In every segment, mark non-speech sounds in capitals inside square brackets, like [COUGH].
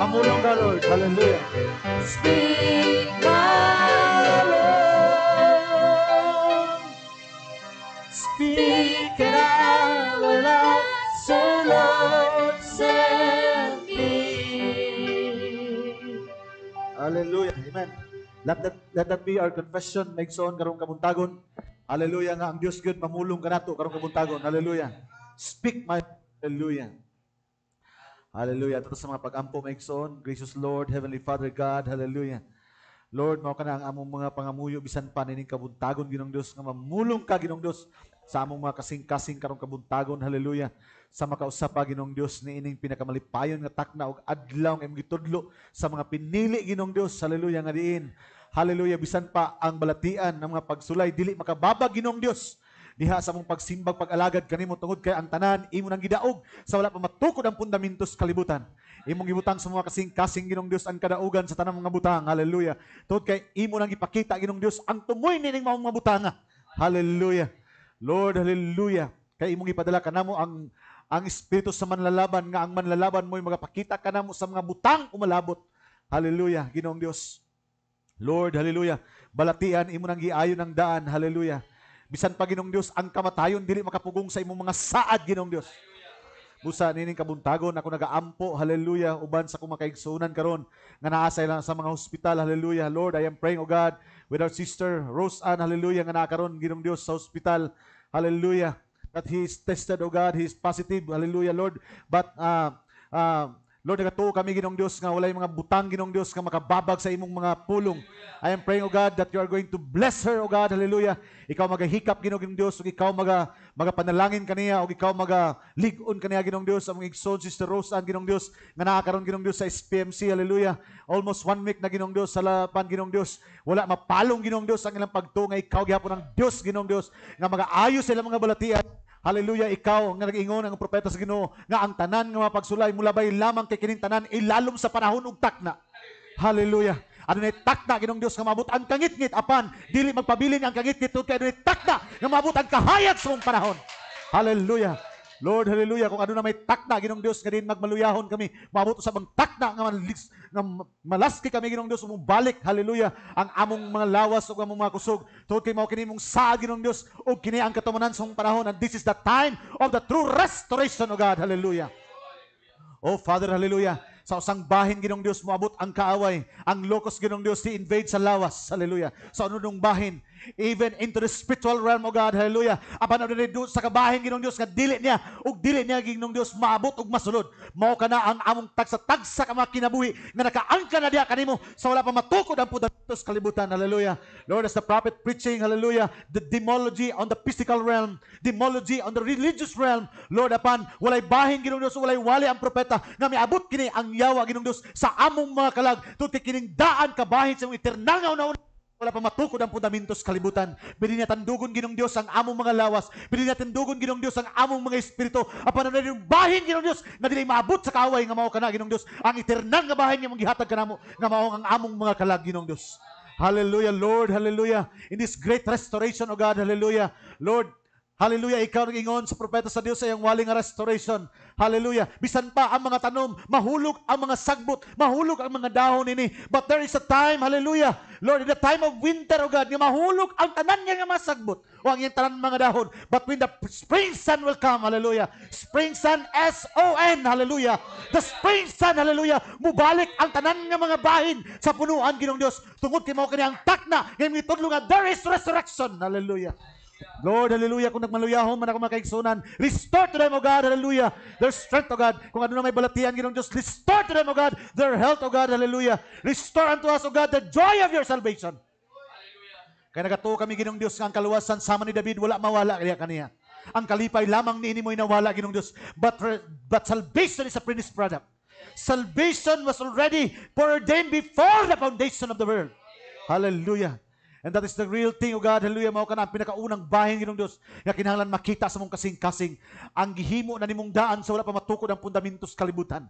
Pamulong ka, Lord. Hallelujah. Speak my Lord. Speak and I will Lord. Send me. Hallelujah. Amen. Let that, let that be our confession. Make so on karong kabuntagon. Hallelujah nga ang Dios gud mamulong kanato karong kabuntagon. Hallelujah. Speak my Hallelujah. Hallelujah. Tato sa mga pag pagampo maigsoon, gracious Lord, Heavenly Father God, hallelujah. Lord, mao ka na ang among mga pangamuyo bisan pa nining kabuntagon Ginong Dios nga mamulong ka Ginong Dios sa among mga kasing-kasing karong kabuntagon. Hallelujah sa makausap pa Ginoong Dios ni ining pinakamalipayon nga takna og adlaw nga imong gitudlo sa mga pinili Ginoong Dios Hallelujah, nga diin haleluya bisan pa ang balatian ng mga pagsulay dili makababa Ginoong Dios diha sa mong pagsimbag pag-alagad kanimo tungod kay ang tanan imo nang gidaog sa wala pa matukod ang pundamento sa kalibutan. Imong gibutang sa mga kasing kasing ginong Dios ang kadaugan sa tanang mga butang. haleluya Tungod kay imo nang ipakita ginong Dios ang tumoy nining maong mga butanga. haleluya Lord, haleluya Kay imong ipadala kanamo ang ang espiritu sa manlalaban nga ang manlalaban mo'y magapakita ka namo sa mga butang umalabot. Hallelujah, ginong Dios. Lord, hallelujah. Balatian imo nang giayon ang daan. Hallelujah. Bisan pa ginong Dios ang kamatayon dili makapugong sa imong mga saad ginong Dios. Busa nining kabuntagon ako nagaampo, hallelujah, uban sa kong makaigsunan karon nga naa lang sa mga hospital, hallelujah, Lord, I am praying, O God, with our sister Rose Ann, hallelujah, nga naa karon ginong Dios sa hospital, hallelujah, that he is tested, O God, he is positive, hallelujah, Lord, but uh, uh, Lord, nagatuo kami Ginoong Dios nga walay mga butang Ginoong Dios nga makababag sa imong mga pulong. Hallelujah. I am praying O God that you are going to bless her O God. Hallelujah. Ikaw magahikap Ginoong ginong Dios ug ikaw maga panalangin kaniya ug ikaw maga ligon kaniya Ginoong Dios among igsoon Sister Rose an ginong Dios nga naa Ginoong ginong Dios sa SPMC. Hallelujah. Almost one week na Ginoong Dios sa lapan Ginoong Dios. Wala mapalong Ginoong Dios ang ilang pagtuo ikaw gihapon ng Dios Ginoong Dios nga magaayo sa ilang mga balatian Hallelujah, ikaw nga nag-ingon ang propeta sa Ginoo nga ang tanan nga mapagsulay mula bay lamang kay kining tanan ilalom sa panahon ug takna. Hallelujah. Ano na takna ginong Dios nga mabut ang kangitngit apan dili magpabilin ang kangitngit tud kay ano takna nga maabot ang kahayag sa mong panahon. Hallelujah. Lord, hallelujah. Kung ano na may takna, ginong Dios, nga din magmaluyahon kami. Mabuto sa bang takna, nga, malis, nga malaski kami, ginong Dios, umubalik, hallelujah, ang among mga lawas o among mga kusog. Tungkol kay mao kini mong sa ginong Dios, o kini ang katumanan sa panahon. And this is the time of the true restoration, O God, hallelujah. Oh, Father, hallelujah. Sa usang bahin, ginong Dios, moabot ang kaaway. Ang locust, ginong Dios, si invade sa lawas. Hallelujah. Sa anunong bahin, even into the spiritual realm, O oh God. Hallelujah. Apan na rin sa kabahin, ginong Diyos, nga dili niya, ug dili niya, ginong Diyos, maabot ug masulod. Mao ka na ang among tagsa-tagsa ka mga kinabuhi, nga nakaangka na diya kanimo, sa wala pa matukod ang sa kalibutan. Hallelujah. Lord, as the prophet preaching, hallelujah, the demology on the physical realm, demology on the religious realm, Lord, apan, walay bahin, ginong Diyos, walay wali ang propeta, nga miabot kini ang yawa, ginong Diyos, sa among mga kalag, tuti kining daan kabahin sa mga eternangaw na una wala pa matukod ang pundamentos kalibutan. Bili niya tandugon ginong Dios ang among mga lawas. Bili niya tandugon ginong Dios ang among mga espiritu. Apan na rin bahin ginong Dios na dili maabot sa kaway nga mao kana ginong Dios. Ang eternal nga bahin nga mong gihatag kanamo nga mao ang among mga kalag ginong Dios. Hallelujah, Lord, hallelujah. In this great restoration, O God, hallelujah. Lord, Hallelujah, ikaw nagingon sa propeta sa Dios sa iyang waling restoration. Hallelujah. Bisan pa ang mga tanom, mahulog ang mga sagbot, mahulog ang mga dahon ini. But there is a time, hallelujah, Lord, in the time of winter, O God, nga mahulog ang tanan niya nga mga sagbot o ang iyang tanan mga dahon. But when the spring sun will come, hallelujah, spring sun, S-O-N, hallelujah, the spring sun, hallelujah, mubalik ang tanan nga mga bahin sa punuan, ginong Dios. Tungod kay mao kani ang takna, ngayon itudlo nga, there is resurrection, hallelujah. Lord, hallelujah, kung nagmaluyahon man ako makaigsunan, restore to them, O God, hallelujah, their strength, O God. Kung ano na may balatian, ginong Diyos, restore to them, O God, their health, O God, hallelujah. Restore unto us, O God, the joy of your salvation. Hallelujah. Kaya nagatuo kami, ginong Diyos, ang kaluwasan sama ni David, wala mawala kaya kaniya. Ang kalipay lamang ni inimoy nawala, ginong Diyos. But, but salvation is a finished product. Salvation was already ordained before the foundation of the world. Hallelujah. And that is the real thing, O God, hallelujah, mao kana ang pinakaunang bahin ginong Dios nga kinahanglan makita sa mong kasing-kasing ang gihimo na nimong daan sa wala pa matukod ang pundamentos kalibutan.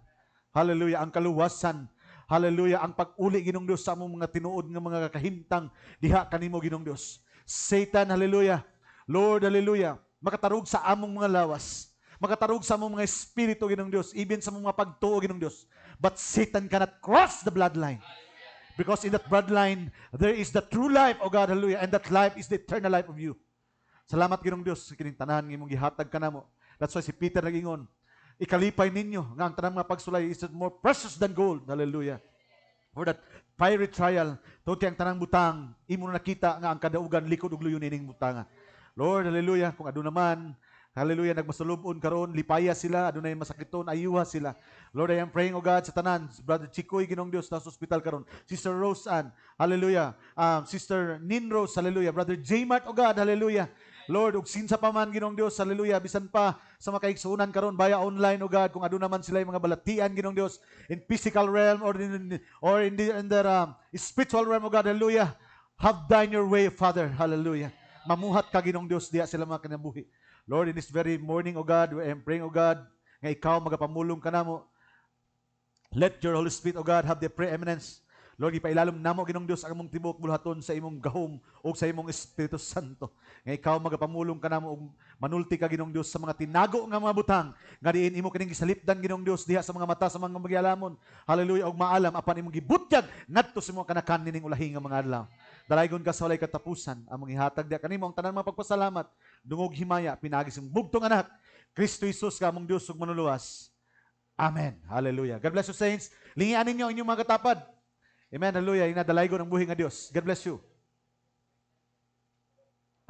Hallelujah, ang kaluwasan. Hallelujah, ang pag-uli ginong Dios sa mong mga tinuod nga mga kahintang diha kanimo ginong Dios. Satan, hallelujah. Lord, hallelujah. Makatarog sa among mga lawas. Makatarog sa among mga espiritu ginong Dios, even sa among mga pagtuo ginong Dios. But Satan cannot cross the bloodline. Hallelujah. Because in that bloodline, there is the true life, O God, hallelujah, and that life is the eternal life of you. Salamat ginong Dios sa kining tanahan nga imong gihatag kanamo. That's why si Peter nagingon, ikalipay ninyo nga ang tanang mga pagsulay is it more precious than gold. Hallelujah. For that fiery trial, tuti ang tanang butang, imo na nakita nga ang kadaugan likod ug luyon ining butanga. Lord, hallelujah, kung adu naman Hallelujah, nagmasulubon karon, lipaya sila, adunay masakiton, ayuha sila. Lord, I am praying o oh God sa tanan, Brother Chikoy ginong Dios sa ospital karon. Sister Rose Ann, hallelujah. Um, Sister Nin Rose, hallelujah. Brother Jmat o oh God, hallelujah. Lord, ug sinsa pa man ginong Dios, hallelujah, bisan pa sa makaigsuonan karon baya online o God, kung aduna man sila mga balatian ginong Dios in physical realm or in or in the, in the um, spiritual realm o God, hallelujah. Have thine your way, Father. Hallelujah. Mamuhat ka ginong Dios diya sila mga kinabuhi. Lord, in this very morning, O God, we am praying, O God, nga ikaw magapamulong ka mo. Let your Holy Spirit, O God, have the preeminence Lord, ipailalom namo ginong Dios ang among tibuok bulhaton sa imong gahom ug sa imong Espiritu Santo. Nga ikaw magapamulong kanamo ug manulti ka ginong Dios sa mga tinago nga mga butang nga diin imo kining gisalipdan ginong Dios diha sa mga mata sa mga magyalamon. Hallelujah ug maalam apan imong gibutyag ngadto sa imong kanakan nining ulahi nga mga adlaw. Dalaygon ka sa walay katapusan among ihatag diha kanimo ang tanan mga pagpasalamat dungog himaya pinagis ang bugtong anak. Kristo Jesus ka among Dios ug manuluwas. Amen. Hallelujah. God bless you saints. Lingian niyo inyong mga katapad. Amen. Hallelujah. Inadalay ko ng buhi nga Dios. God bless you.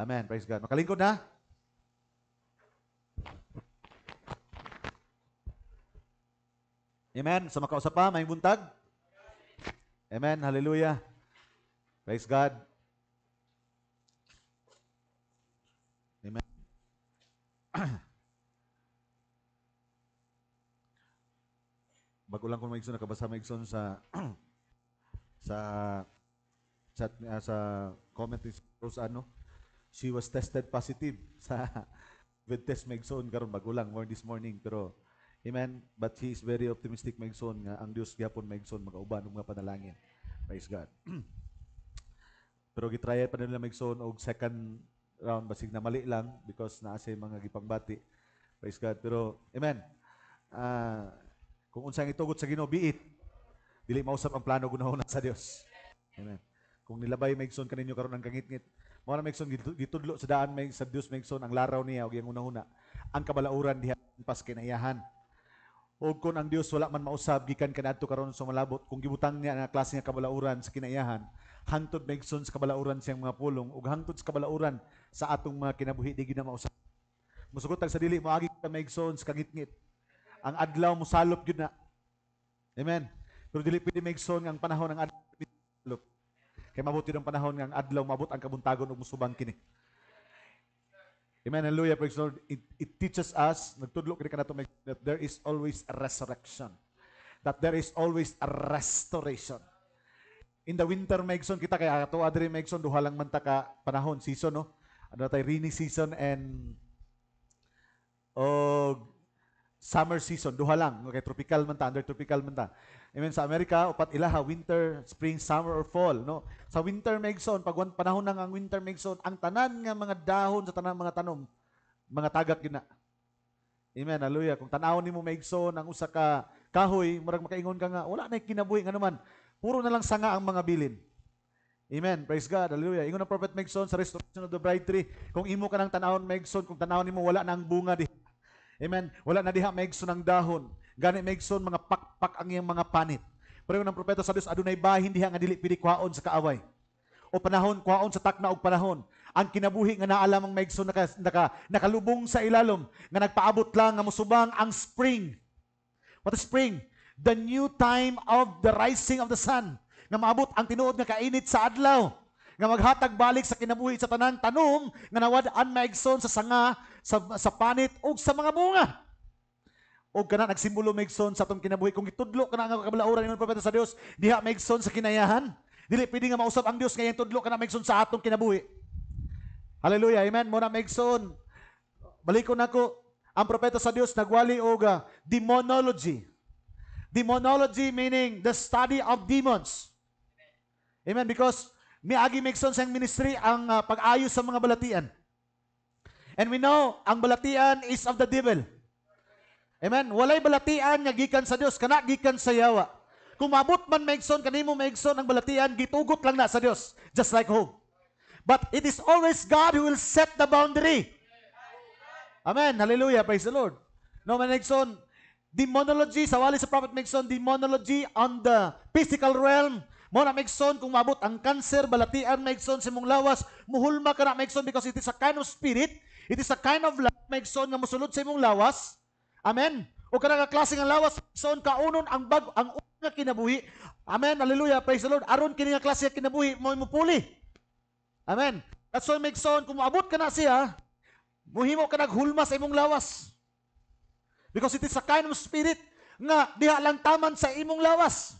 Amen. Praise God. Makalingkod na. Amen. Sa makausap pa, may buntag. Amen. Hallelujah. Praise God. Amen. [CLEARS THROAT] Bago lang kung maigson, nakabasa maigson sa [CLEARS THROAT] sa chat uh, ah, sa comment ni Rose ano she was tested positive [LAUGHS] sa with test Megson karon magulang more this morning pero amen but she is very optimistic Megson nga ang Dios gyapon Megson magauban og mga panalangin praise God [CLEARS THROAT] pero gitry pa nila Megson og second round basig na mali lang because naa say mga gipangbati praise God pero amen uh, kung unsang itugot sa Ginoo biit Dili mausap ang plano gunahon sa Dios. Amen. Kung nilabay may maigsoon kaninyo karon ang kangitngit, mao na may maigsoon gitudlo sa daan may sa Dios maigsoon ang laraw niya ug ang una Ang kabalauran diha pas kinayahan. Ug kon ang Dios wala man mausab gikan kanadto karon sa malabot, kung gibutang niya ang klase nga kabalauran sa kinaiyahan hangtod maigsoon sa kabalauran sa mga pulong ug hangtod sa kabalauran sa atong mga kinabuhi di gina mausab. Musugot tag sa dili moagi ka maigsoon sa kangitngit. Ang adlaw mosalop gyud na. Amen. Pero dili pwede make sure ang panahon ng adlaw. Kay mabuti ng panahon ng adlaw mabot ang kabuntagon ug musubang kini. Amen. Hallelujah. Praise Lord. It, it teaches us, nagtudlo kini kanato that there is always a resurrection. That there is always a restoration. In the winter megson kita kay ato adri megson duha lang man ka panahon season no. Ano tay rainy season and oh, summer season, duha lang, okay, tropical man ta, under tropical man ta. I mean, sa Amerika, upat ilaha, winter, spring, summer, or fall, no? Sa winter megson, pag panahon nang ang winter megson, ang tanan nga mga dahon sa tanan mga tanom, mga tagak gina. Amen, hallelujah. Kung tanawon nimo megson ang usa ka kahoy, murag makaingon ka nga, wala na kinabuhi nga naman. Puro na lang sanga ang mga bilin. Amen. Praise God. Hallelujah. Ingon ang prophet Megson sa restoration of the bride tree. Kung imo ka ng tanawon Megson, kung tanawon nimo wala na ang bunga di Amen? Wala na diha maigsoon ang dahon. Gani maigsoon mga pakpak ang iyang mga panit. Pero ng propeta sa Dios adunay bahin diha nga dili pili kwaon sa kaaway. O panahon kwaon sa takna og panahon. Ang kinabuhi nga naalam ang maigsoon naka, naka, nakalubong sa ilalom nga nagpaabot lang nga musubang ang spring. What is spring? The new time of the rising of the sun nga maabot ang tinuod nga kainit sa adlaw nga maghatag balik sa kinabuhi sa tanang tanom nga nawad an maigson sa sanga sa, sa panit o sa mga bunga. O kana nagsimbolo maigsoon sa atong kinabuhi kung gitudlo kana ang kabalauran ni propeta sa Dios diha maigsoon sa kinayahan. Dili pwede nga mausab ang Dios kayang tudlo kana maigsoon sa atong kinabuhi. Hallelujah. Amen. Mo na maigsoon. Balikon nako ang propeta sa Dios nagwali og demonology. Demonology meaning the study of demons. Amen because miagi maigsoon sa ministry ang uh, ah, pag ayos sa mga balatian. And we know, ang balatian is of the devil. Amen? Walay balatian nga gikan sa Dios, kana gikan sa yawa. Kung mabot man maigson, kanimo maigson ang balatian, gitugot lang na sa Dios. Just like home. But it is always God who will set the boundary. Amen. Hallelujah. Praise the Lord. No, man, Nixon, demonology, sawali sa Prophet Nixon, demonology on the physical realm. Mo na Nixon, kung mabot ang cancer, balatian, Nixon, simong lawas, muhulma ka na Nixon because it is a kind of spirit It is a kind of love maigsoon nga musulod sa imong lawas. Amen. O kana nga klase nga lawas maigsoon kaunon ang bag ang nga kinabuhi. Amen. Hallelujah. Praise the Lord. Aron kini nga klase nga kinabuhi mo imong imupuli. Amen. That's why maigsoon kung moabot ka na siya, muhimo ka naghulma sa imong lawas. Because it is a kind of spirit nga diha lang taman sa imong lawas.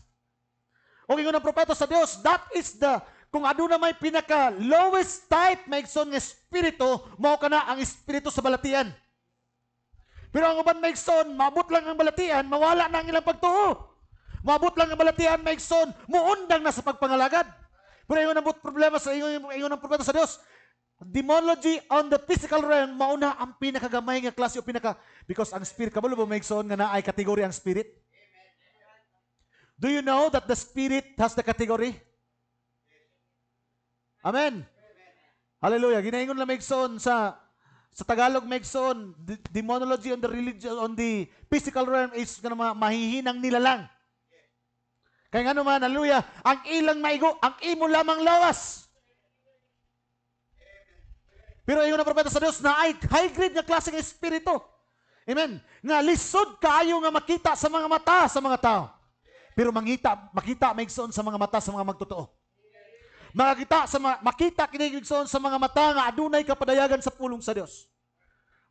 O okay, ng propeta sa Dios, that is the kung aduna ano may pinaka lowest type maigsoon nga espiritu, mao kana ang espiritu sa balatian. Pero ang uban maigsoon, mabut lang ang balatian, mawala na ang ilang pagtuo. Mabut lang ang balatian maigsoon, muundang na sa pagpangalagad. Pero iyon ang problema sa iyon, iyon ang problema sa Dios. Demonology on the physical realm, mauna ang pinakagamay nga klase o pinaka, because ang spirit, kabalo ba maigsoon nga na ay kategory ang spirit? Do you know that the spirit has the category? Amen. Hallelujah. Ginaingon na Megson sa sa Tagalog Megson, demonology on the religion on the physical realm is nga mahihinang nila lang. Kaya nga naman, haleluya, ang ilang maigo, ang imo lamang lawas. Pero yung na propeta sa Dios na high grade nga klase ng espiritu. Amen. Nga lisod kaayo nga makita sa mga mata sa mga tao. Pero mangita, makita Megson sa mga mata sa mga magtotoo makita sa mga, makita kinigigsoon sa mga mata nga adunay kapadayagan sa pulong sa Dios.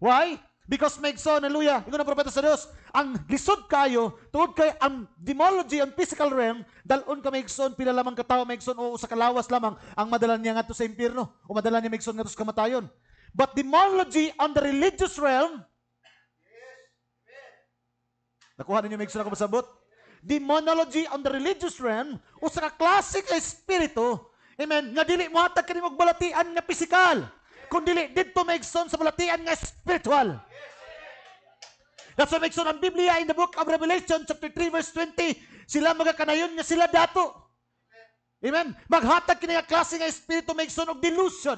Why? Because may igsoon, hallelujah, ingon ang propeta sa Dios, ang lisod kayo, tuod kay ang demology, ang physical realm, dalon ka may igsoon, pila lamang katao may igsoon, oo, sa kalawas lamang, ang madala niya nga sa impirno, o madala niya may igsoon nga sa kamatayon. But demology on the religious realm, Nakuha ninyo may gusto na kumasabot? Demonology on the religious realm, o sa klase ka espiritu Amen. Nga dili mo hatag kini balatian nga pisikal. Kung dili didto maigsoon sa balatian nga spiritual. That's what maigsoon ang Biblia in the book of Revelation chapter 3 verse 20. Sila magakanayon nga sila dato. Amen. Maghatag kini nga klase nga espiritu maigsoon og delusion.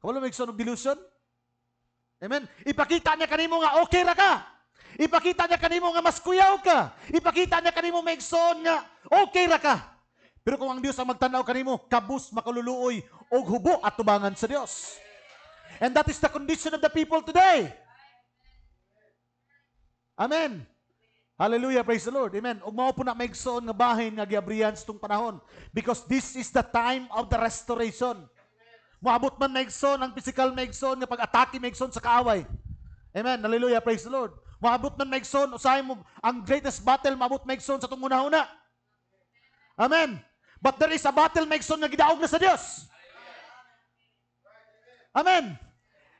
Kawalo maigsoon og delusion? Amen. Ipakita niya kanimo nga okay ra ka. Ipakita niya kanimo nga mas kuyaw ka. Ipakita niya kanimo maigsoon nga okay ra ka. Pero kung ang Dios ang magtanaw kanimo, kabus makaluluoy og hubo at tubangan sa Dios. And that is the condition of the people today. Amen. Hallelujah, praise the Lord. Amen. Ug mao po na maigsoon nga bahin nga giabrihan sa panahon because this is the time of the restoration. Moabot man maigsoon ang physical maigsoon nga pag-atake maigsoon sa kaaway. Amen. Hallelujah, praise the Lord. Moabot man maigsoon usahay mo ang greatest battle maabot maigsoon sa tunguna una. Amen. But there is a battle may na gidaog na sa Dios. Amen.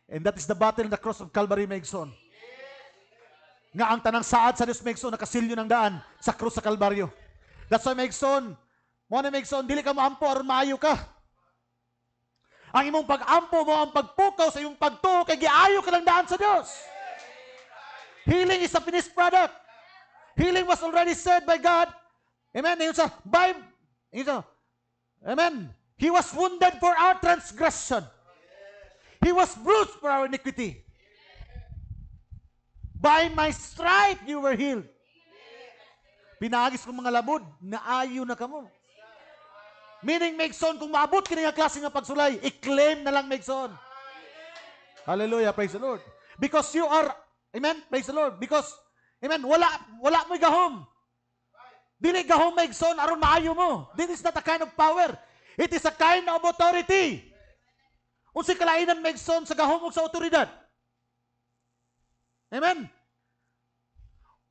And that is the battle in the cross of Calvary may Nga ang tanang saad sa Dios may nakasilyo ng daan sa krus sa Kalbaryo. That's why may mo na may dili ka maampo aron maayo ka. Ang imong pagampo mo ang pagpukaw sa imong pagtuo kay giayo ka ng daan sa Dios. Healing is a finished product. Healing was already said by God. Amen. Ngayon sa Bible, ito. Amen. He was wounded for our transgression. He was bruised for our iniquity. By my stripe you were healed. Pinagis ko mga labod, naayo na kamo. Meaning, Megson, kung maabot ka nga klase nga pagsulay, i-claim na lang, Megson. Hallelujah, praise the Lord. Because you are, amen, praise the Lord. Because, amen, wala, wala mo'y gahom. Dili gahong maigsoon aron maayo mo. This is not a kind of power. It is a kind of authority. Unsa kalainan maigsoon sa gahom ug sa otoridad? Amen.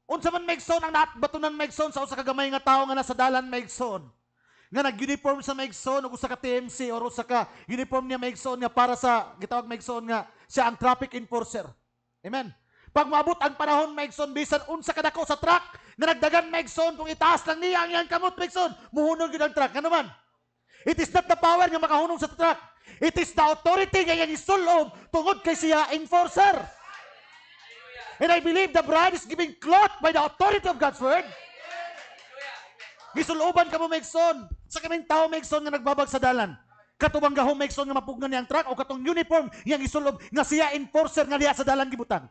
Unsa man Megson ang naat batunan Megson sa usa ka gamay nga tawo nga nasa dalan Megson Nga nag-uniform sa Megson ug usa ka TMC or usa ka uniform niya Megson nga para sa gitawag Megson nga siya ang traffic enforcer. Amen. Pag maabot ang panahon, Megson, bisan unsa kadako sa truck, na nagdagan, Megson, kung itaas lang niya ang iyang kamot, Megson, muhunog yun ang truck. Ano man? It is not the power nga makahunong sa truck. It is the authority nga iyang isulob tungod kay siya enforcer. And I believe the bride is giving cloth by the authority of God's word. Gisuloban ka mo, Megson. Sa kaming tao, Megson, nga nagbabag sa dalan. Katubang gahong Megson nga mapugnan niyang truck o katong uniform niyang isulob nga siya enforcer nga liya sa dalan gibutan.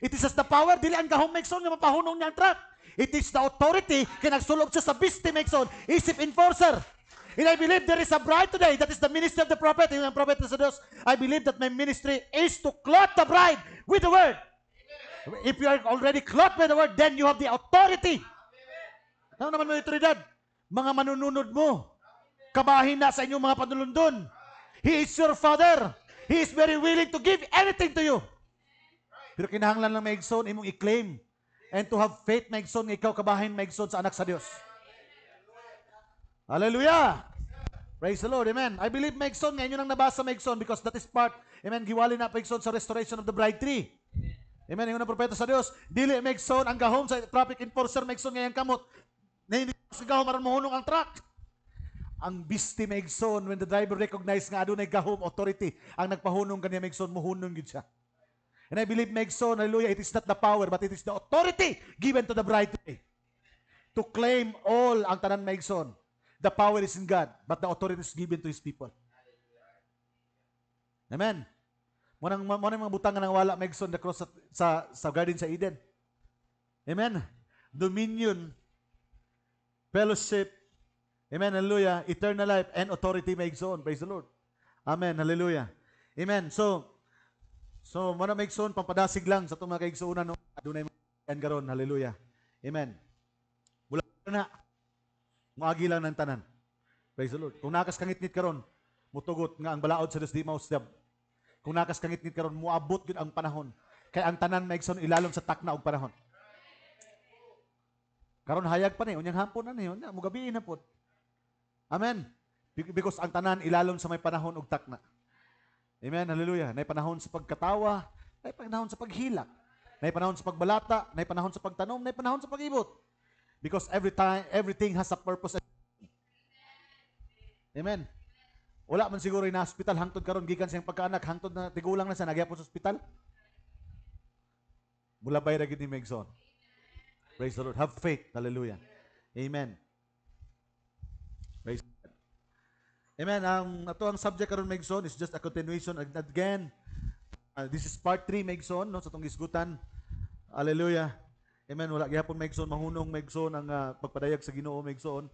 It is as the power, dili ang gahong Mekson nga mapahunong niya ang truck. It is the authority kay nagsulog siya sa bisti Mekson, isip enforcer. And I believe there is a bride today. That is the ministry of the prophet. Yung prophet sa Dios. I believe that my ministry is to clothe the bride with the word. If you are already clothed with the word, then you have the authority. Amen. Ano naman mo autoridad? Mga manununod mo. Kabahin na sa inyong mga panulundon. He is your father. He is very willing to give anything to you. Pero kinahanglan lang maigsoon, imong i-claim. And to have faith maigsoon, ikaw kabahin maigsoon sa anak sa Dios. Hallelujah! Praise the Lord. Amen. I believe maigsoon, ngayon yun ang nabasa maigsoon because that is part, amen, giwali na maigsoon sa restoration of the bride tree. Amen. Yung propeta sa Dios, dili maigsoon ang gahom sa traffic enforcer maigsoon ngayon kamot. Na hindi sa gahom aron mohunong ang truck ang bisti maigsoon when the driver recognize nga adunay gahom authority ang nagpahunong kaniya maigsoon muhunong gid siya And I believe, make so, hallelujah, it is not the power, but it is the authority given to the bride today to claim all ang tanan maigson. The power is in God, but the authority is given to His people. Amen. Munang, munang mga butangan ng wala maigson the cross at, sa, sa garden sa Eden. Amen. Dominion, fellowship, Amen, hallelujah, eternal life, and authority maigson. Praise the Lord. Amen, hallelujah. Amen. So, So, muna may igsoon, pampadasig lang sa itong mga kaigsuunan. No? Adunay mga garon. Hallelujah. Amen. Bula na. Muagi lang ng tanan. Praise the Lord. Kung nakas kangitnit karon, mutugot nga ang balaod sa Diyos di mausdab. Kung nakas kangitnit karon, muabot yun ang panahon. Kay ang tanan maigsoon ilalom sa takna og panahon. Karon hayag pa ni, unyang hapon na niyo, mugabiin na po. Amen. Because ang tanan ilalom sa may panahon og takna. Amen? Hallelujah. Nay panahon sa pagkatawa, nay panahon sa paghilak, nay panahon sa pagbalata, nay panahon sa pagtanom, nay panahon sa pag-ibot. Because every time, everything has a purpose. Amen. Wala man siguro na hospital hangtod karon gikan siyang pagkaanak hangtod na tigulang na sa nagyapon sa hospital. Bulabay ra gid ni Megson. Praise the Lord. Have faith. Hallelujah. Amen. Praise Amen. Ang ato ang subject karon Megson is just a continuation again. Uh, this is part 3 Megson no sa tong gisgutan. Hallelujah. Amen. Wala gyapon Megson mahunong Megson ang uh, pagpadayag sa Ginoo Megson.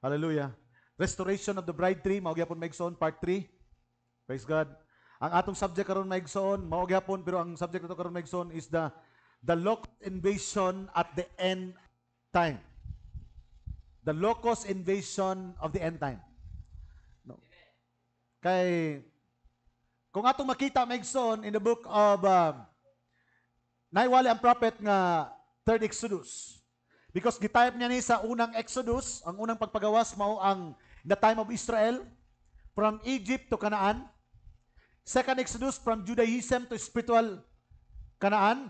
Hallelujah. Restoration of the bride tree mao gyapon Megson part 3. Praise God. Ang atong subject karon Megson mao gyapon pero ang subject nato karon Megson is the the locust invasion at the end time. The locust invasion of the end time. Kay kung atong makita Megson in the book of um, Naiwali ang prophet nga third Exodus. Because gitype niya ni sa unang Exodus, ang unang pagpagawas mao ang the time of Israel from Egypt to Canaan. Second Exodus from Judaism to spiritual Canaan.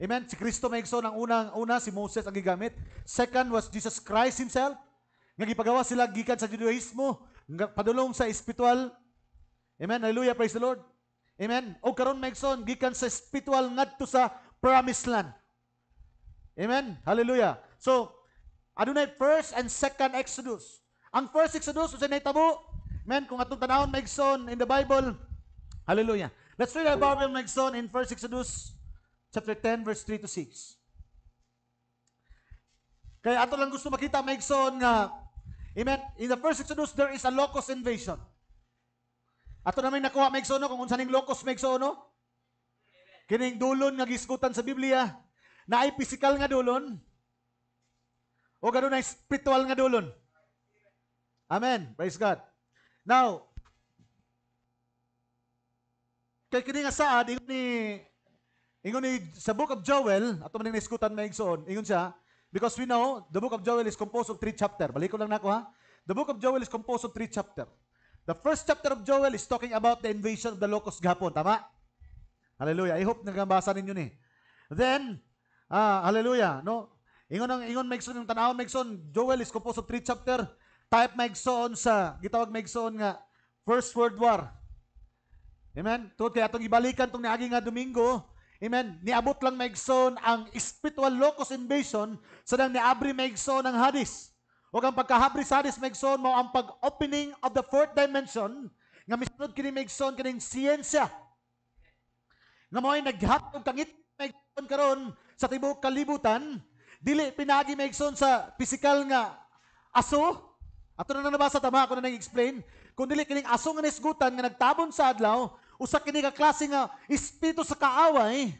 Amen. Si Kristo Megson ang unang una si Moses ang gigamit. Second was Jesus Christ himself. Nga gipagawa sila gikan sa Judaismo, padulong sa spiritual Amen? Hallelujah, praise the Lord. Amen? O karon maigsoon, gikan sa spiritual ngadto sa promised land. Amen? Hallelujah. So, adunay first and second Exodus. Ang first Exodus, usay na itabo. Amen? Kung atong tanahon maigsoon in the Bible, hallelujah. Let's read the Bible maigsoon in first Exodus chapter 10, verse 3 to 6. Kaya ato lang gusto makita maigsoon nga, amen, in the first Exodus, there is a locust invasion. Ato na nakuha may sono kung unsa ning locos may sono. Kining dulon nga gisgutan sa Biblia na ay physical nga dulon o gano'n na spiritual nga dulon. Amen. Praise God. Now, kay kini nga saad ingon ni ingon ni sa book of Joel ato man naiskutan may igsoon ingon siya because we know the book of Joel is composed of three chapter. Balik ko lang nako ha. The book of Joel is composed of three chapter. The first chapter of Joel is talking about the invasion of the locust gahapon. Tama? Hallelujah. I hope nagbasa ninyo ni. Then, ah, hallelujah, no? Ingon ang ingon Megson yung tanaw Megson, Joel is composed of three chapter. Type Megson sa gitawag Megson nga First World War. Amen. To kaya atong ibalikan tong niagi nga Domingo, Amen. Niabot lang Megson ang spiritual locust invasion sa so nang niabri Megson ang Hadis. O ang pagkahabrisadis megson mo ang pag-opening of the fourth dimension nga misunod kini megson kining siyensya. Nga mao ay naghatog kangit megson karon sa tibuok kalibutan dili pinagi megson sa physical nga aso. Ato na nabasa tama ako na nang explain kung dili kining aso nga nisgutan nga nagtabon sa adlaw usa kini ka klase nga espiritu sa kaaway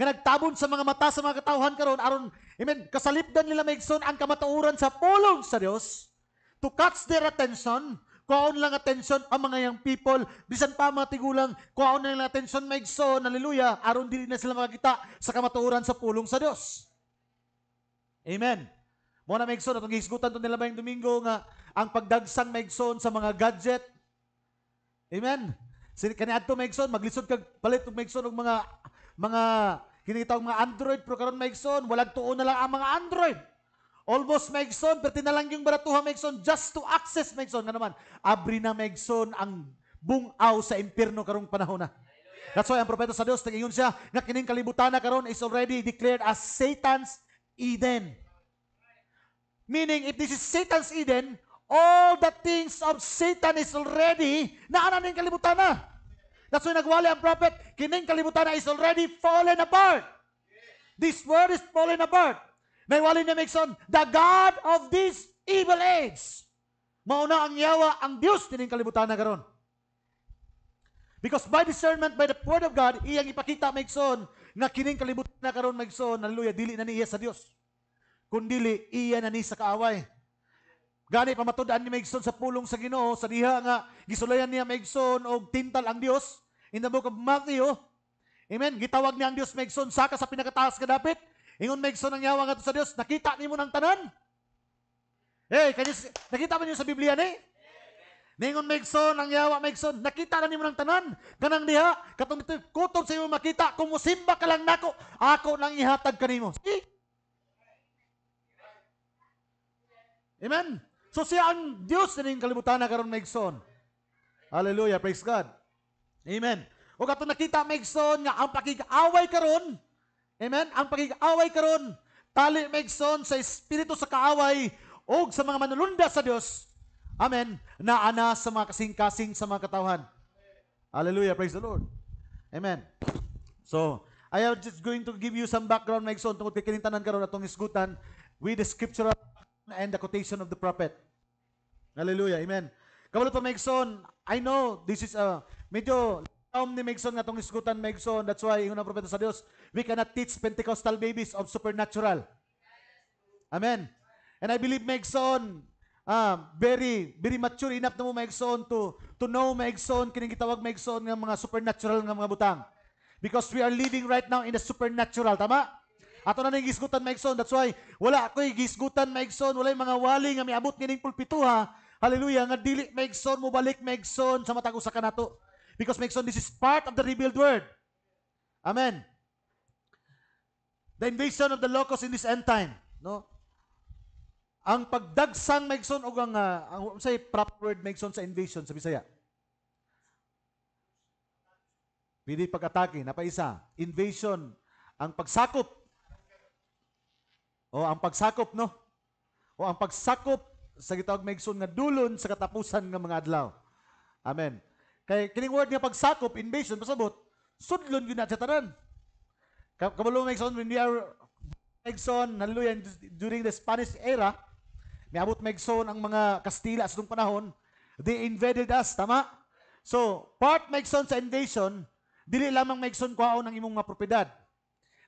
nga nagtabon sa mga mata sa mga katawhan karon aron amen kasalipdan nila maigsoon ang kamatuoran sa pulong sa Dios to catch their attention kuhaon lang attention ang mga young people bisan pa mga tigulang kuhaon lang attention maigsoon haleluya aron dili na sila makakita sa kamatuoran sa pulong sa Dios amen mo na maigsoon atong gisgutan to nila bayang domingo nga ang pagdagsang maigsoon sa mga gadget amen Sini kaniadto maigsoon maglisod kag palit og maigsoon og mga mga Kinita mga Android, pero karon Megson, walang tuon na lang ang mga Android. Almost Megson, perti na lang yung baratuha Megson just to access Megson. Nga naman, abri na Megson ang bungaw sa impirno karong panahon na. That's why ang propeta sa Dios nag-iyon siya nga kining kalibutan na karon is already declared as Satan's Eden. Meaning if this is Satan's Eden, all the things of Satan is already naa na ning kalibutan na. That's why nagwali ang prophet, kining kalibutan na is already fallen apart. This world is fallen apart. Naiwali niya Mixon, the God of this evil age. Mauna ang yawa, ang Diyos, kining kalibutan na karon. Because by discernment, by the word of God, iyang ipakita, Mixon, na kining kalibutan na karon, Mixon, hallelujah, dili na niya sa Dios. Kundili, iya na ni sa kaaway. Gani pa matud-an ni Megson sa pulong sa Ginoo sa diha nga gisulayan niya Megson og tintal ang Dios in the book of Matthew. Amen. Gitawag niya ang Dios Maigson saka sa pinakataas nga dapit. Ingon Megson ang yawa nga sa Dios, nakita nimo nang tanan? Hey, kanya, nakita ba niyo sa Biblia ni? Eh? Ningon Megson, ang yawa Megson, nakita na nimo nang tanan. Kanang diha, katong kutob sa imo makita, kumusimba ka lang nako, ako nang ihatag kanimo. See? Amen. So siya ang Diyos na kalibutan na karon Megson. Hallelujah, praise God. Amen. O kato nakita Megson nga ang pakig-away karon, amen, ang pakig-away karon tali Megson sa espiritu sa kaaway o sa mga manulunda sa Dios. Amen. Na ana sa mga kasing-kasing sa mga katawhan. Hallelujah, praise the Lord. Amen. So, I am just going to give you some background Megson, tungod kay kinintanan karon atong isgutan with the scriptural and the quotation of the prophet. Hallelujah. Amen. Kabalo pa Megson, I know this is a medyo taom ni Megson nga tong iskutan Megson. That's why ingon ang propeta sa Dios, we cannot teach Pentecostal babies of supernatural. Amen. And I believe Megson, uh, very very mature enough na mo Megson to to know Megson kinigitawag Megson ng mga supernatural ng mga butang. Because we are living right now in the supernatural, tama? Ato na ning gisgutan maigsoon. That's why wala ako'y gisgutan maigsoon. Walay mga wali nga miabot nining pulpituha. Hallelujah. Nga dili maigsoon mo balik maigsoon sa matag usa kanato. Because maigsoon this is part of the rebuild word. Amen. The invasion of the locusts in this end time, no? Ang pagdagsang maigsoon og ang uh, ang say proper word maigsoon sa invasion sa Bisaya. Pili pag-atake, napaisa, invasion, ang pagsakop o ang pagsakop no. O ang pagsakop sa gitawag Megson nga dulon sa katapusan ng mga adlaw. Amen. Kay kining word nga pagsakop invasion pasabot sudlon gyud na sa tanan. Kabalo Megson, when we are maigsoon hallelujah during the Spanish era niabot Megson ang mga Kastila sa panahon they invaded us tama? So part maigsoon sa invasion dili lamang Megson kuhaon ng imong mga propiedad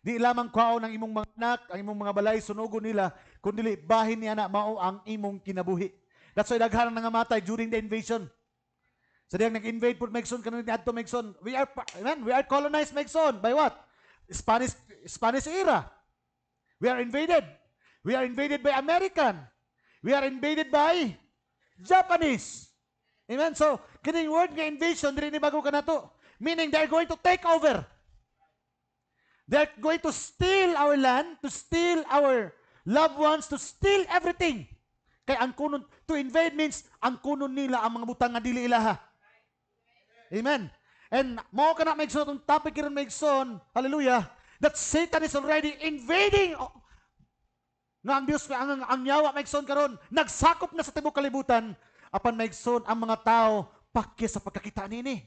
Di lamang kwao ng imong mga anak, ang imong mga balay, sunugo nila, kundi bahin ni anak mao ang imong kinabuhi. That's why daghan nga matay during the invasion. So diyang nag-invade po Megson, kanina ni Adto Megson. We are, man, we are colonized Megson by what? Spanish, Spanish era. We are invaded. We are invaded by American. We are invaded by Japanese. Amen? So, kining word nga invasion, dili ni bago ka na to. Meaning, they are going to take over. They're going to steal our land, to steal our loved ones, to steal everything. Kaya ang kunon, to invade means ang kunon nila ang mga butang nga dili ilaha. Amen. And mo ka na make sure, itong topic rin make sure, hallelujah, that Satan is already invading nga ang Dios ang, ang yawa maigsoon karon nagsakop na sa tibuok kalibutan apan may maigsoon ang mga tao pakya sa pagkakita nini.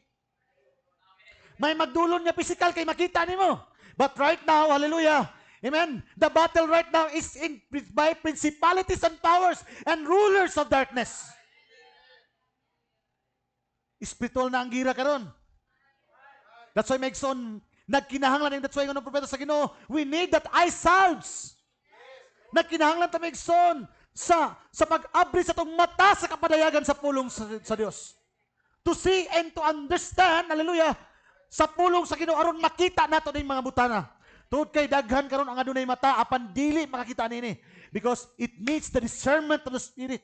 May magdulon nga physical kay makita nimo. But right now, hallelujah, amen, the battle right now is in, by principalities and powers and rulers of darkness. Spiritual na ang gira karon. That's why Megson, nagkinahanglan, and that's why ang propeta sa Ginoo, we need that eye salves. Nagkinahanglan ta Megson sa sa pag-abri sa tong mata sa kapadayagan sa pulong sa, sa Dios. To see and to understand, hallelujah, sa pulong sa Ginoo aron makita nato ning mga butana. Tud kay daghan karon ang adunay mata apan dili makakita nini because it needs the discernment of the spirit.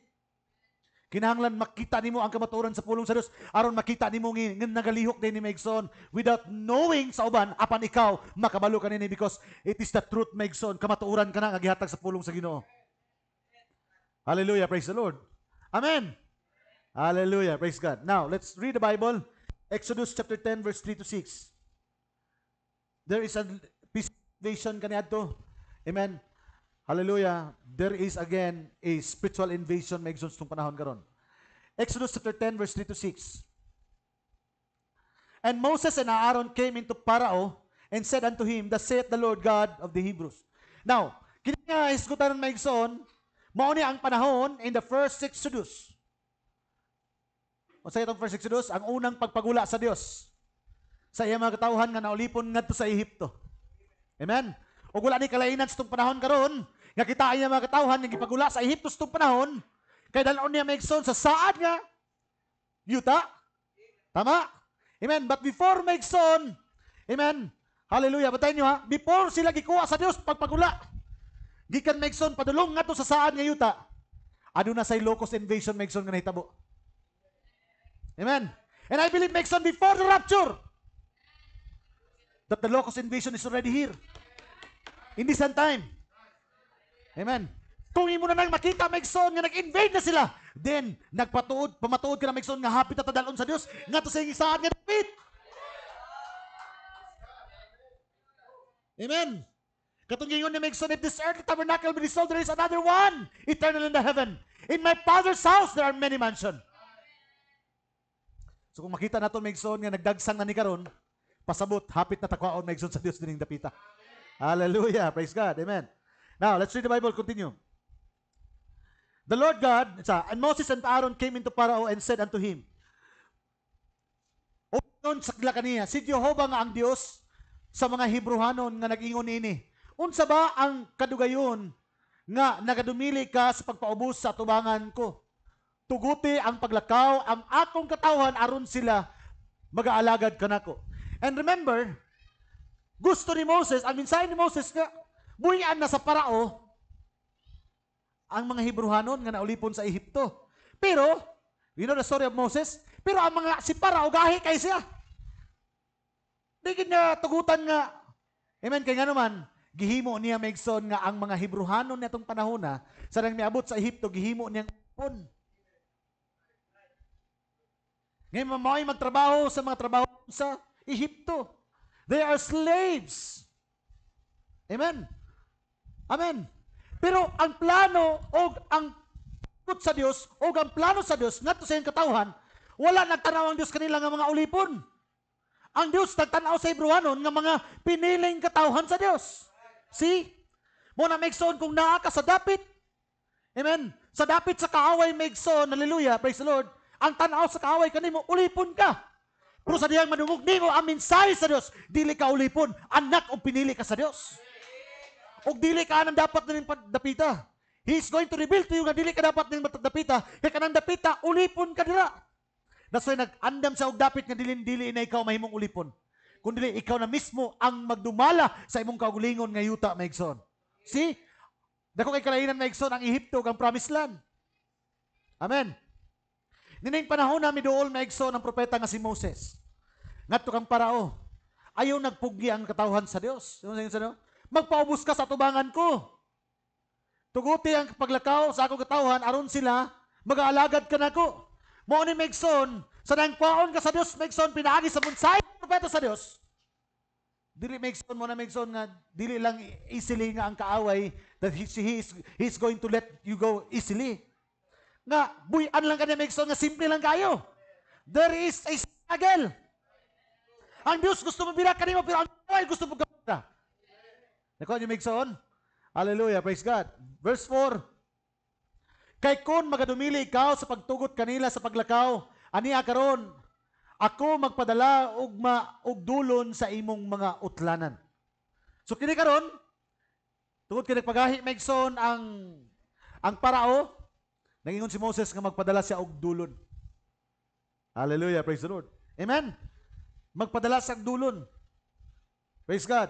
Kinahanglan makita nimo ang kamatuoran sa pulong sa Dios aron makita nimo ng nagalihok din ni Megson without knowing sa uban apan ikaw makabalo ka nini because it is the truth Megson kamatuoran ka na nga gihatag sa pulong sa Ginoo. Hallelujah, praise the Lord. Amen. Hallelujah, praise God. Now, let's read the Bible. Exodus chapter 10 verse 3 to 6. There is a invasion kaniadto. Amen. Hallelujah. There is again a spiritual invasion magsons tung panahon karon. Exodus chapter 10 verse 3 to 6. And Moses and Aaron came into Pharaoh and said unto him, Thus saith the Lord God of the Hebrews. Now, kini nga isgutan ng maigsoon, mao ni ang panahon in the first Exodus. O sa itong verse 62, ang unang pagpagula sa Dios sa iya mga katawhan nga naulipon ngadto sa Ehipto. Amen. Ug wala ni kalainan sa panahon karon nga kita iya mga katawhan nga gipagula sa Ehipto sa panahon kay dalon niya Megson sa saad nga yuta. Tama? Amen. But before Megson, Amen. Hallelujah. Batay niyo ha. Before sila gikuha sa Dios pagpagula. Gikan Megson padulong ngadto sa saad nga yuta. Aduna say locust invasion Megson nga nahitabo. Amen. And I believe next time before the rapture, that the locust invasion is already here. In this end time. Amen. Kung imo na nang makita Megson nga nag-invade na sila, then nagpatuod, pamatuod ka na Megson nga hapit at tadalon sa Dios nga to sa saan nga dapit. Amen. Katong gingon ni Megson, if this earthly tabernacle be dissolved, there is another one, eternal in the heaven. In my Father's house, there are many mansions. So kung makita nato Megson nga nagdagsang na ni karon, pasabot hapit na takwaon Megson sa Dios dinhi dapita. Hallelujah. Praise God. Amen. Now, let's read the Bible. Continue. The Lord God, and Moses and Aaron came into Pharaoh and said unto him, Upon sakla kaniya, si Jehovah nga ang Dios sa mga Hebruhanon nga nagingon ini. Unsa ba ang kadugayon nga nagadumili ka sa pagpaubos sa tubangan ko? tuguti ang paglakaw ang akong katawhan aron sila magaalagad kanako. And remember, gusto ni Moses, ang mensahe ni Moses nga, buhian na sa parao ang mga Hebruhanon nga naulipon sa Ehipto. Pero, you know the story of Moses? Pero ang mga si parao, gahi kay siya. Di nga tugutan nga. Amen, kay nga naman, gihimo niya Megson nga ang mga Hebruhanon na itong panahon na, sa nang miabot sa Ehipto, gihimo niya pon. Ngayon mamo ay magtrabaho sa mga trabaho sa Egypto. They are slaves. Amen? Amen? Pero ang plano o ang takot sa Dios o ang plano sa Dios ngadto sa iyang katawhan, wala nagtanaw ang Dios kanila nga mga ulipon. Ang Dios nagtanaw sa Hebrewanon nga mga piniling katawhan sa Dios. See? Mo na maigsoon kung naa ka sa dapit. Amen. Sa dapit sa kaaway maigsoon, hallelujah, praise the Lord ang tanaw sa kaaway kanimo ulipon ka. Pero sa diyang manungog ningo ang mensahe sa Dios, dili ka ulipon, anak og pinili ka sa Dios. Og dili ka anang dapat nilang dapita. He is going to reveal to you nga dili ka dapat nilang dapita, kay kanang dapita ulipon ka dira. That's why nag sa og dapit nga dili dili na ikaw mahimong ulipon. Kun dili ikaw na mismo ang magdumala sa imong kaugulingon nga yuta maigsoon. See? Dako kay kalainan maigsoon ang Ehipto ang promised land. Amen. Dinayng panahon nami dool maigso ng propeta nga si Moses. Ngadto kang parao. Ayaw nagpuggi ang katawhan sa Dios. Magpaubos ka sa tubangan ko. Tuguti ang paglakaw sa akong katawhan aron sila mag-aalagad ka nako. Mao ni maigsoon sa nangpaon ka sa Dios maigsoon pinaagi sa bunsay propeta sa Dios. Dili maigsoon mo na maigsoon nga dili lang easily nga ang kaaway that he, he is, he is going to let you go easily nga buyan lang kanya mixon nga simple lang kayo. There is a struggle. Ang Diyos gusto mo bira kanimo pero ang buhay gusto mo gabira. Nakuha ni mixon. son? Hallelujah, praise God. Verse 4. Kay kon magadumili ikaw sa pagtugot kanila sa paglakaw, ania karon ako magpadala og dulon sa imong mga utlanan. So kini karon tugot kini pagahi mixon ang ang parao Nangingon si Moses nga magpadala siya og dulon. Hallelujah, praise the Lord. Amen. Magpadala sa dulon. Praise God.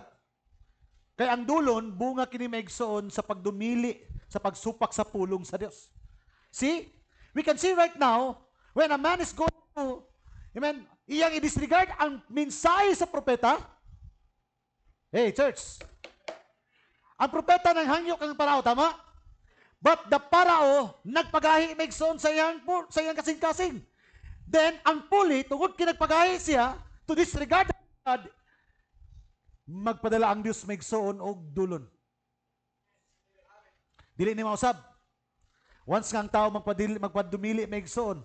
Kay ang dulon, bunga kini maigsoon sa pagdumili, sa pagsupak sa pulong sa Dios. See? We can see right now, when a man is going to, amen, iyang i-disregard ang mensahe sa propeta, hey, church, ang propeta nang hangyo kang parao, tama? But the parao, nagpagahi imigsoon sa iyang, sa iyang kasing-kasing. Then, ang puli, tungod kinagpagahi siya, to disregard God, magpadala ang Dios migsoon og dulon. Dili ni mausab. Once nga ang tao magpadili, magpadumili migsoon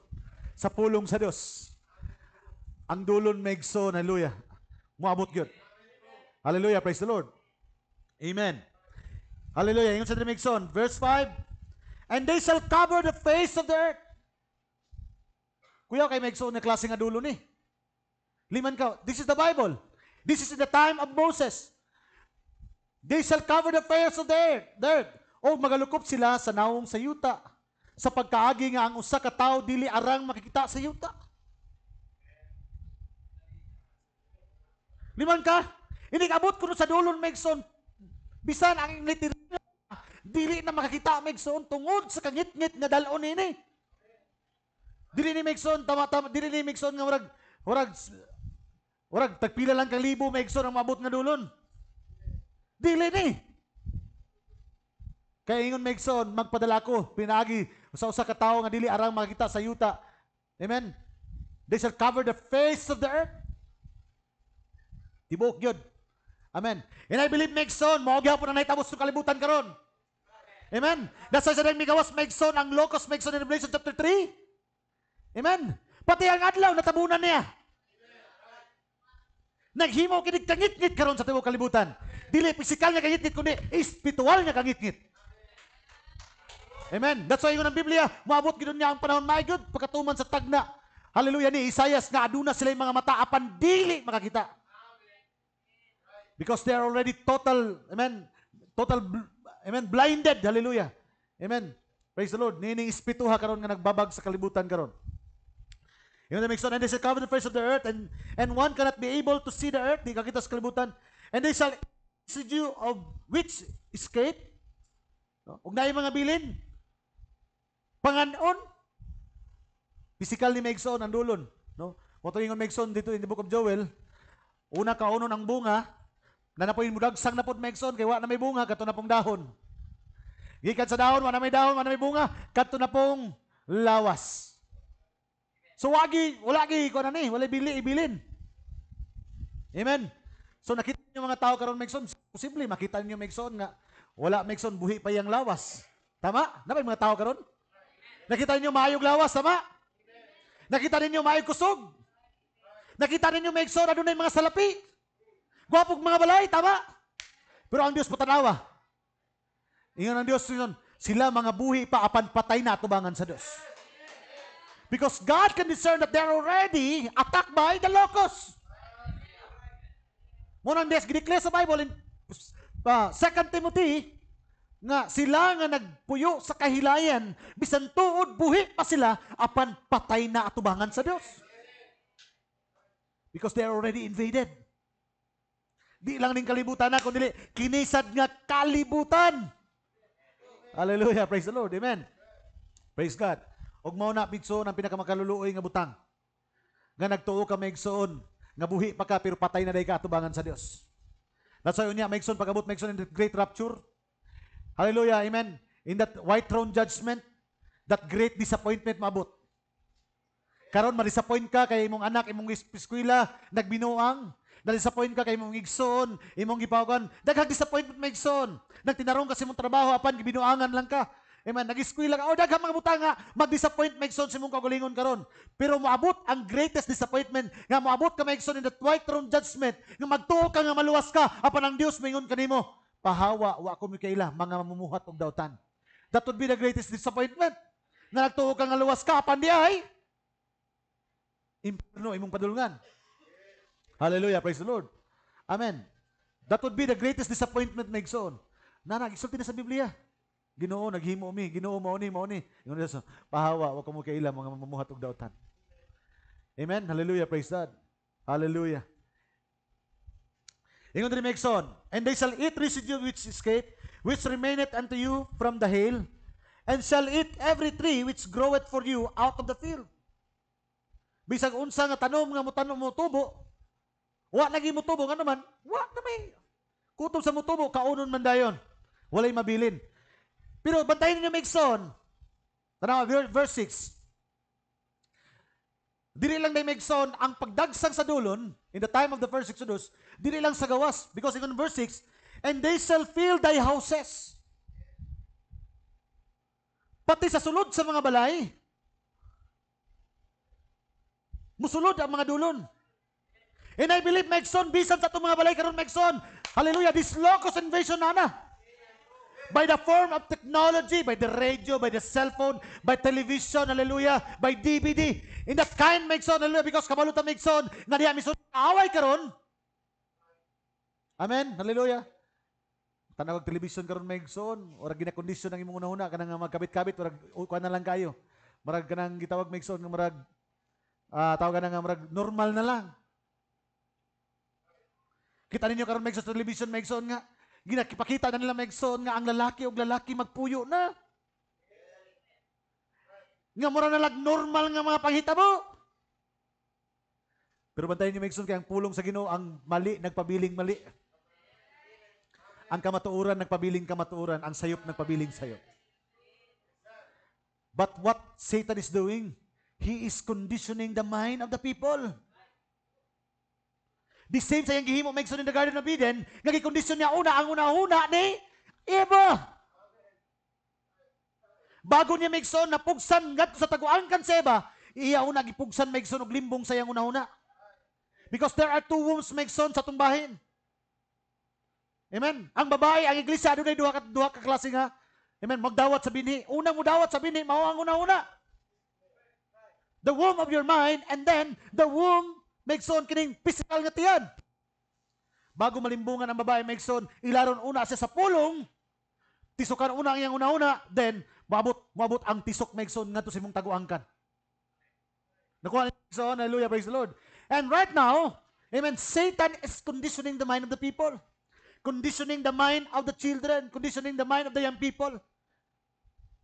sa pulong sa Dios. Ang dulon migsoon, hallelujah. Muabot gyud. Hallelujah, praise the Lord. Amen. Hallelujah. Ingon sa migsoon, verse 5. And they shall cover the face of the earth. Kuya, kay may na klase nga dulo ni. Liman ka. This is the Bible. This is in the time of Moses. They shall cover the face of the earth. The earth. O magalukop sila sa naong sa yuta. Sa pagkaagi nga ang usa ka tawo dili arang makikita sa yuta. Liman ka. Inig abot kuno sa dulon Megson. Bisan ang literal dili na makakita Megson tungod sa kangitngit nga dalon ini. Dili ni Megson tama tama dili ni Megson nga murag murag murag tagpila lang kang libo Megson ang maabot nga dulon. Dili ni. Kay ingon Megson magpadala ko pinagi sa usa ka tawo nga dili arang makakita sa yuta. Amen. They shall cover the face of the earth. Tibok yun. Amen. And I believe Megson, mao gyapon na naitabos sa kalibutan karon. Amen? That's why sabi migawas maigson ang locust maigson in Revelation chapter 3. Amen? Pati ang adlaw natabunan niya. Naghimo kini kangit-ngit karon sa tibuok kalibutan. Dili pisikal nga kangit-ngit kundi espiritual nga kangit-ngit. Amen. That's why yun ang Biblia, maabot gid niya ang panahon my God pagkatuman sa tagna. Hallelujah ni Isaias nga aduna sila mga mata apan dili makakita. Because they are already total, amen, total Amen. Blinded. Hallelujah. Amen. Praise the Lord. Nining ispituha karon nga nagbabag sa kalibutan karon. You know the And they shall cover the face of the earth, and, and one cannot be able to see the earth. Di kakita sa kalibutan. And they shall see you of which escape. No? Ug naay mga bilin. Panganon. Physical ni Megson ang dulon. No? Moto ingon Megson dito in the book of Joel. Una kaunon ang bunga, na napoy mo dagsang na pod megson kay wa na may bunga kato na pong dahon. Gikan sa dahon wa na may dahon wa na may bunga kato na pong lawas. So wagi wala gi ko na ni wala bili ibilin. Amen. So nakita niyo mga tao karon mekson posible makita niyo mekson nga wala mekson buhi pa yang lawas. Tama? na Napay mga tao karon? Nakita niyo maayog lawas tama? Nakita niyo maayog kusog? Nakita niyo megson adunay mga salapi? Gwapog mga balay, tama? Pero ang Dios patanawa. Ingon ang Dios yun. Sila mga buhi pa apan patay na tubangan sa Dios. Because God can discern that they're already attacked by the locust. Muna ang Diyos, ginikle sa Bible in uh, 2 Timothy, nga sila nga nagpuyo sa kahilayan, bisan tuod buhi pa sila, apan patay na atubangan sa Dios. Because they are already invaded. Di lang ning kalibutan na, kundi kinisad nga kalibutan. Hallelujah. Praise the Lord. Amen. Praise God. Og mao na pigsoon ang pinakamakaliluoy nga butang. Nga nagtuo ka maigsoon, nga buhi pa ka pero patay na day ka atubangan sa Dios. That's why unya maigsoon pagabot maigsoon in the great rapture. Hallelujah. Amen. In that white throne judgment, that great disappointment mabot. Karon ma-disappoint ka kay imong anak, imong eskwela nagbinuang, Nalisappoint ka kay mong igsoon, imong gipawagan, daghang disappointment may igsoon. Nagtinarong kasi mong trabaho, apan gibinuangan lang ka. Amen. Nag-eskwela ka, o oh, daghang mga butanga, mag-disappoint may igsoon si mong kagulingon karon. Pero moabot ang greatest disappointment, nga moabot ka may igsoon in the white throne judgment, nga magtuo ka nga maluwas ka, apan ang Dios mingon kanimo. Pahawa, wa ko mi kaila, mga mamumuhat og dautan. That would be the greatest disappointment. Na nagtuo ka nga luwas ka, apan di ay, impyerno imong padulngan. Hallelujah. Praise the Lord. Amen. That would be the greatest disappointment na igsoon. Na nagsulti na sa Biblia. Ginoo, naghimo mi. Ginoo, mauni, mauni. Yung nasa, pahawa, wag ka mo kaila, mga mamuhat og dautan. Amen? Hallelujah, praise God. Hallelujah. Ingon din makes And they shall eat residue which escape, which remaineth unto you from the hail, and shall eat every tree which groweth for you out of the field. Bisag unsa nga tanom nga mo tanom mo tubo, Wa lagi mo tubo nga naman, wa na may kutob sa mutubo kaunon man dayon. Walay mabilin. Pero bantayin niyo Megson. Tanaw verse 6. Diri lang may Megson ang pagdagsang sa dulon in the time of the first Exodus, diri lang sa gawas because in verse 6, and they shall fill thy houses. Pati sa sulod sa mga balay, musulod ang mga dulon. And I believe, Megson, bisan sa itong mga balay karon Megson, hallelujah, this locust invasion, nana, by the form of technology, by the radio, by the cell phone, by television, hallelujah, by DVD. In that kind, Megson, hallelujah, because kabalutan, Megson, na diya, Megson, away karon. Amen, hallelujah. Tanawag television karon Megson, or ginakondisyon ang imong una-una, kanang magkabit-kabit, or kuha na lang kayo. Marag kanang gitawag Megson, marag, uh, tawag ka na nga, marag normal na lang. Kita ninyo karon Megson sa television, Megson nga. Ginakipakita na nila Megson nga ang lalaki o lalaki magpuyo na. Nga mura na lag normal nga mga panghitabo. Pero bantayan niyo Megson kay ang pulong sa Ginoo ang mali nagpabiling mali. Ang kamatuuran nagpabiling kamatuuran, ang sayop nagpabiling sayop. But what Satan is doing, he is conditioning the mind of the people. The same sa iyang gihimo Megson in the Garden of Eden, nagikondisyon niya una, ang una-una ni Eva. Bago niya Megson, napugsan ngat sa taguangkan sa Eva, iya una gipugsan may og limbong sa iyang una-una. Because there are two wombs Megson sa tumbahin. Amen. Ang babae, ang iglesia, adunay duha ka duha ka klase nga. Amen. Magdawat sa binhi. Unang mo dawat sa binhi, mao ang una-una. The womb of your mind and then the womb Megson kining physical nga tiyan. Bago malimbungan ang babae Megson, ilaron una siya sa pulong. Tisukan una ang iyang una-una, then mabot mabot ang tisok Megson ngadto sa imong taguangkan. Nakuha ni Megson, hallelujah, praise the Lord. And right now, amen, Satan is conditioning the mind of the people. Conditioning the mind of the children, conditioning the mind of the young people.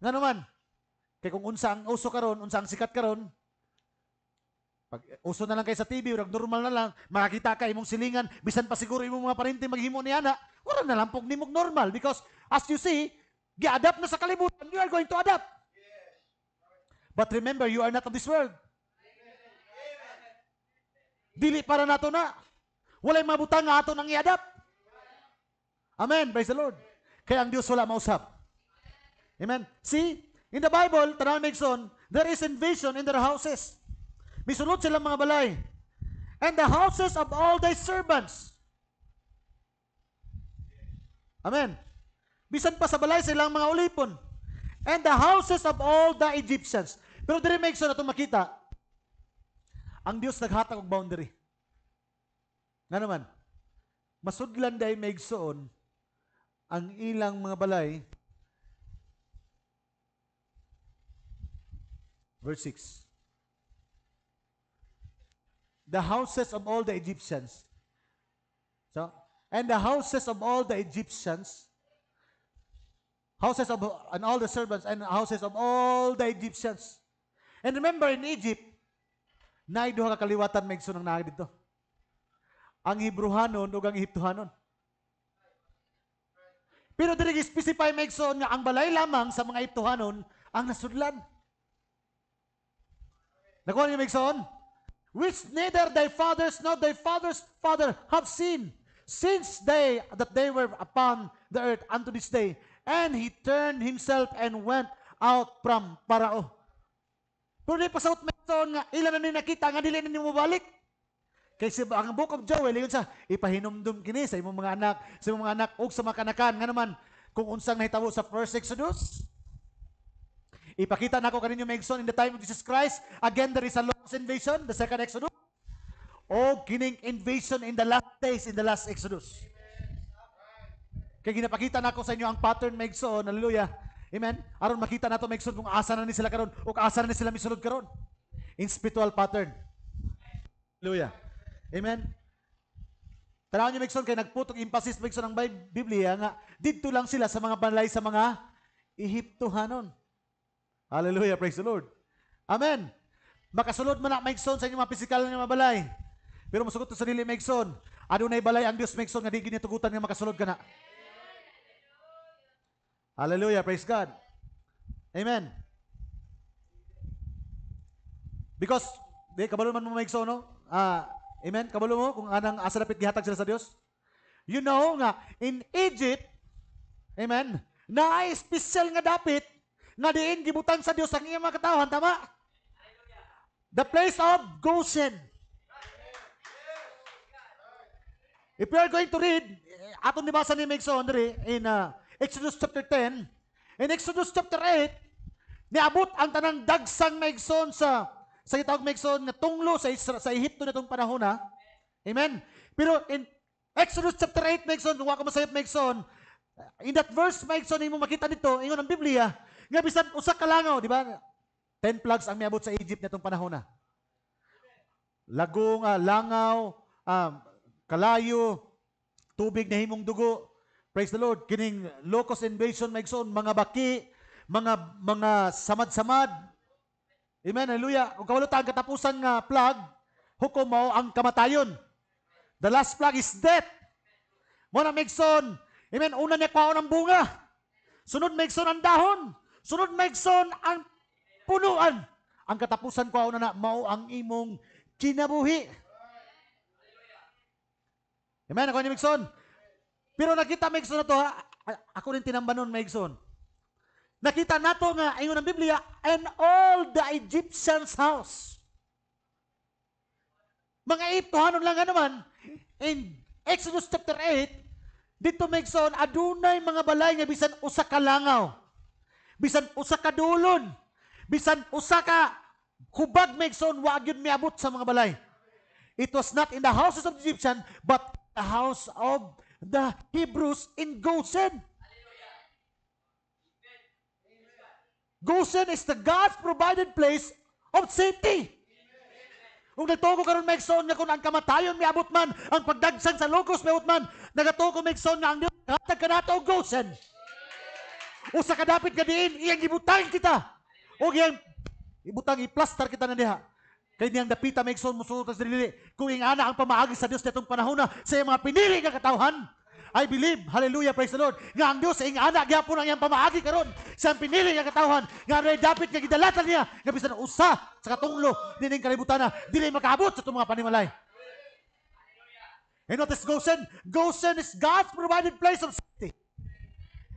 Nga naman, kay kung unsang uso karon, unsang sikat karon, pag eh, uso na lang kay sa TV, urag normal na lang, makakita ka imong silingan, bisan pa siguro imong mga parente maghimo ni ana, wala na lang pog nimog normal because as you see, gi-adapt na sa kalibutan, you are going to adapt. But remember, you are not of this world. Dili para nato na. Walay mabutang nga ato nang i-adapt. Amen. Praise the Lord. Kaya ang Dios wala mausap. Amen. See, in the Bible, tanaw Megson, there is invasion in their houses. Misulod silang mga balay. And the houses of all thy servants. Amen. Bisan pa sa balay silang mga ulipon. And the houses of all the Egyptians. Pero diri make sure na itong makita. Ang Diyos naghatag og boundary. Nga naman, masudlan dahil may igsoon ang ilang mga balay. Verse 6 the houses of all the Egyptians. So, and the houses of all the Egyptians, houses of and all the servants and houses of all the Egyptians. And remember in Egypt, naiduha ka kaliwatan may sunang naa dito. Ang Hebruhanon o ang Egyptuhanon. Pero dili specify megson nga ang balay lamang sa mga Egyptuhanon ang nasudlan. Nakuha niyo megson? which neither thy fathers nor thy fathers' father have seen, since they that they were upon the earth unto this day. And he turned himself and went out from Parao. Pero di pasawot may taon nga, ilan na ni nakita nga dili na ni mabalik. Kasi ang book of Joel, yun sa ipahinumdum kini sa imong mga anak, sa imong mga anak o sa mga kanakan. Nga naman, kung unsang nahitabo sa first Exodus, Ipakita na ko kaninyo Megson, in the time of Jesus Christ. Again, there is a last invasion, the second Exodus. O kining invasion in the last days, in the last Exodus. Kaya ginapakita na ko sa inyo ang pattern Megson, Hallelujah. Amen. Aron makita nato Megson, kung asa na ni sila karon o asa na ni sila misulod karon. In spiritual pattern. Hallelujah. Amen. Tanaw niyo Megson, kay nagputok emphasis Megson, ang Biblia nga didto lang sila sa mga banlay sa mga Ehiptuhanon. Hallelujah, praise the Lord. Amen. Makasulod man na maigsoon sa inyong mga pisikal na mabalay. Pero masugot sa dili maigsoon. Adunay balay ang Dios Son, nga di ginitugutan nga makasulod kana. Hallelujah, praise God. Amen. Because di kabalo man mo Son, no? Ah, uh, amen. Kabalo mo kung anang asa gihatag sila sa Dios. You know nga in Egypt Amen. Na special nga dapit nga diin gibutan sa Dios ang iyang mga katawhan, tama? The place of Goshen. If you are going to read, atong nibasa ni Megson in uh, Exodus chapter 10, in Exodus chapter 8, niabot ang tanang dagsang Megson sa sa gitawag Megson nga tunglo sa Isra, sa Ehipto natong panahon na. Amen. Pero in Exodus chapter 8 Megson, wa ka masayop Megson, in that verse Megson imo makita dito, ingon ang Biblia, nga bisan usa ka langaw, di ba? 10 plugs ang miabot sa Egypt nitong panahon na. Lagong, uh, langaw, um, kalayo, tubig na himong dugo. Praise the Lord. Kining locust invasion maigsoon, mga baki, mga mga samad-samad. Amen. Hallelujah. Kung kawalo ang katapusan nga plug, hukom mo ang kamatayon. The last plug is death. Mo na maigsoon. Amen. Una niya kwaon ang bunga. Sunod Megson, ang dahon. Sunod Megson, ang punuan. Ang katapusan ko una na mao ang imong kinabuhi. Amen ako ni Megson. Pero nakita Megson, na to ha? Ako rin tinamba noon Migson. Nakita nato nga ayon ang Biblia and all the Egyptians house. Mga Egyptohanon lang naman ano in Exodus chapter 8 dito Megson, adunay mga balay nga bisan usa ka langaw bisan usa ka dulon, bisan usa ka hubag megson wa gyud miabot sa mga balay. It was not in the houses of the Egyptian, but the house of the Hebrews in Goshen. Goshen is the God's provided place of safety. Kung nagtuo ko karon megson nga kung ang kamatayon miabot man, ang pagdagsang sa locust miabot man, nagatuo ko megson nga ang Dios hatag kanato og Goshen. Usa ka dapit nga diin, iyang ibutang kita. O iyang ibutang i-plaster kita na diha. Kay niyang dapita may mo susutas dili. Kung ing ana ang pamahagi sa Dios nitong panahon na sa mga pinili nga katawhan. I believe, hallelujah, praise the Lord, nga ang Dios ing ana gyapon ang iyang pamahagi karon sa pinili nga katawhan nga ray dapit nga gidalatan niya nga bisan usa sa katunglo nining kalibutan na dili makaabot sa mga panimalay. And what is Goshen? Goshen is God's provided place of safety.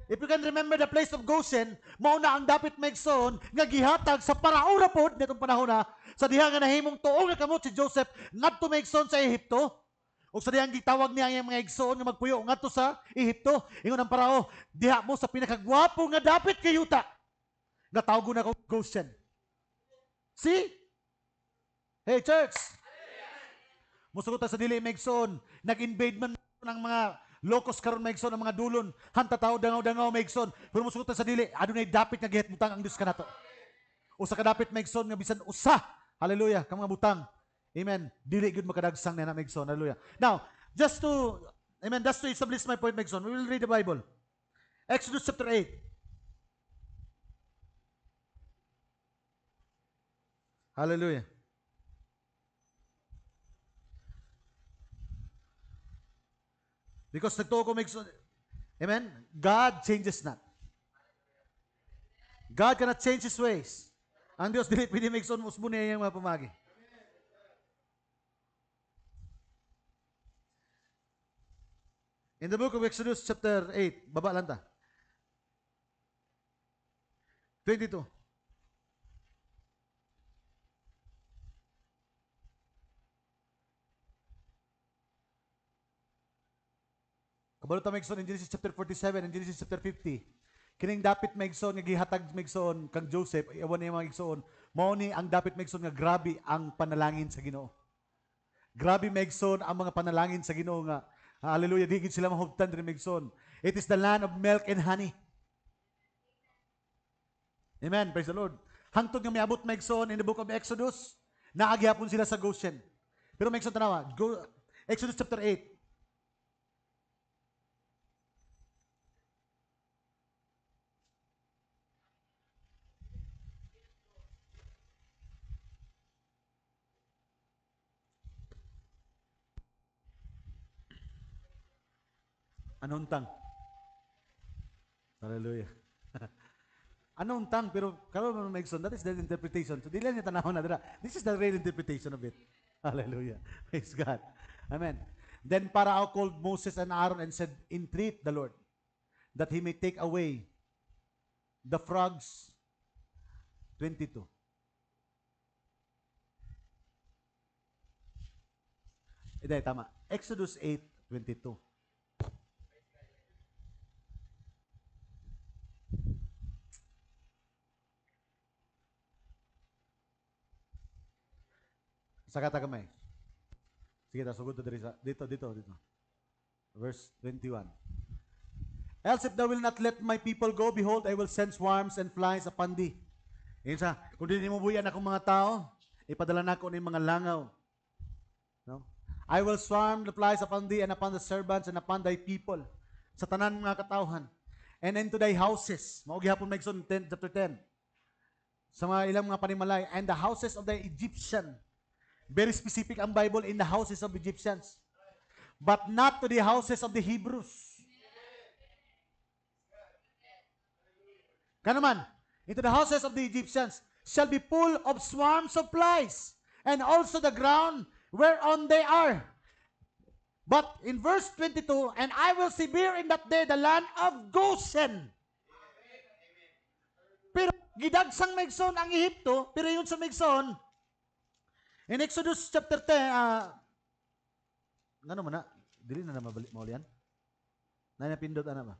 If you can remember the place of Goshen, mao na ang dapit maigsoon nga gihatag sa paraura pod nitong panahon na sa diha nga nahimong tuong nga kamot si Joseph ngadto maigsoon sa Ehipto. O sa dihang gitawag niya ang mga igsoon nga magpuyo ngadto sa Ehipto. Ingon ang parao, diha mo sa pinakagwapo nga dapat kay yuta. tawgo na ko Goshen. See? Hey church. Musugot sa dili maigsoon, nag-invade man ng mga Locos karon maigsoon ang mga dulon. Hanta tao dangaw-dangaw maigsoon. Pero musukot sa dili, adunay dapit nga gihit butang ang Dios kanato. Usa ka dapit maigsoon nga bisan usa. Hallelujah, Kamo mga butang. Amen. Dili gud makadagsang nena maigsoon. Hallelujah. Now, just to Amen, just to establish my point maigsoon, we will read the Bible. Exodus chapter 8. Hallelujah. Because nagtuo ko makes Amen? God changes not. God cannot change His ways. Ang Diyos [LAUGHS] dili pwede make son musbo niya yung mga pamagi. In the book of Exodus chapter 8, baba lang ta. 22. Kabalo ta maigsoon in Genesis chapter 47 and Genesis chapter 50. Kining dapit maigsoon nga gihatag maigsoon kang Joseph, iwan niya maigsoon. Mao ni ang dapit maigsoon nga grabe ang panalangin sa Ginoo. Grabe maigsoon ang mga panalangin sa Ginoo nga hallelujah di sila mahubtan diri maigsoon. It is the land of milk and honey. Amen. Praise the Lord. Hangtod nga miabot maigsoon in the book of Exodus, naagyapon sila sa Goshen. Pero maigsoon tanawa, Go, Exodus chapter 8, Anong tang? Hallelujah. [LAUGHS] Anong tang? Pero karon mo nagsun, that is the interpretation. So dili niya tanawon na dira. This is the real interpretation of it. Hallelujah. [LAUGHS] Praise God. Amen. Then Pharaoh called Moses and Aaron and said, Entreat the Lord that he may take away the frogs. 22. Hindi, tama. Exodus 8, 22. Sakata kamay. Sige, ta diri sa dito dito dito. Verse 21. Else if thou will not let my people go, behold, I will send swarms and flies upon thee. Yun sa, kung di mo buyan akong mga tao, ipadala na ako ng mga langaw. No? I will swarm the flies upon thee and upon the servants and upon thy people. Sa tanan mga katawhan. And into thy houses. Maugi hapon Megson 10, chapter 10. Sa mga ilang mga panimalay. And the houses of the Egyptian Very specific ang Bible, in the houses of Egyptians. But not to the houses of the Hebrews. Kanaman, into the houses of the Egyptians shall be full of swarms of flies, and also the ground whereon they are. But in verse 22, and I will severe in that day the land of Goshen. Pero gidagsang Megson ang Ehipto, pero yun sa Megson, In Exodus chapter 10, uh, ah, ano mo na? Dili na na mabalik mo ulian. Na ana ba?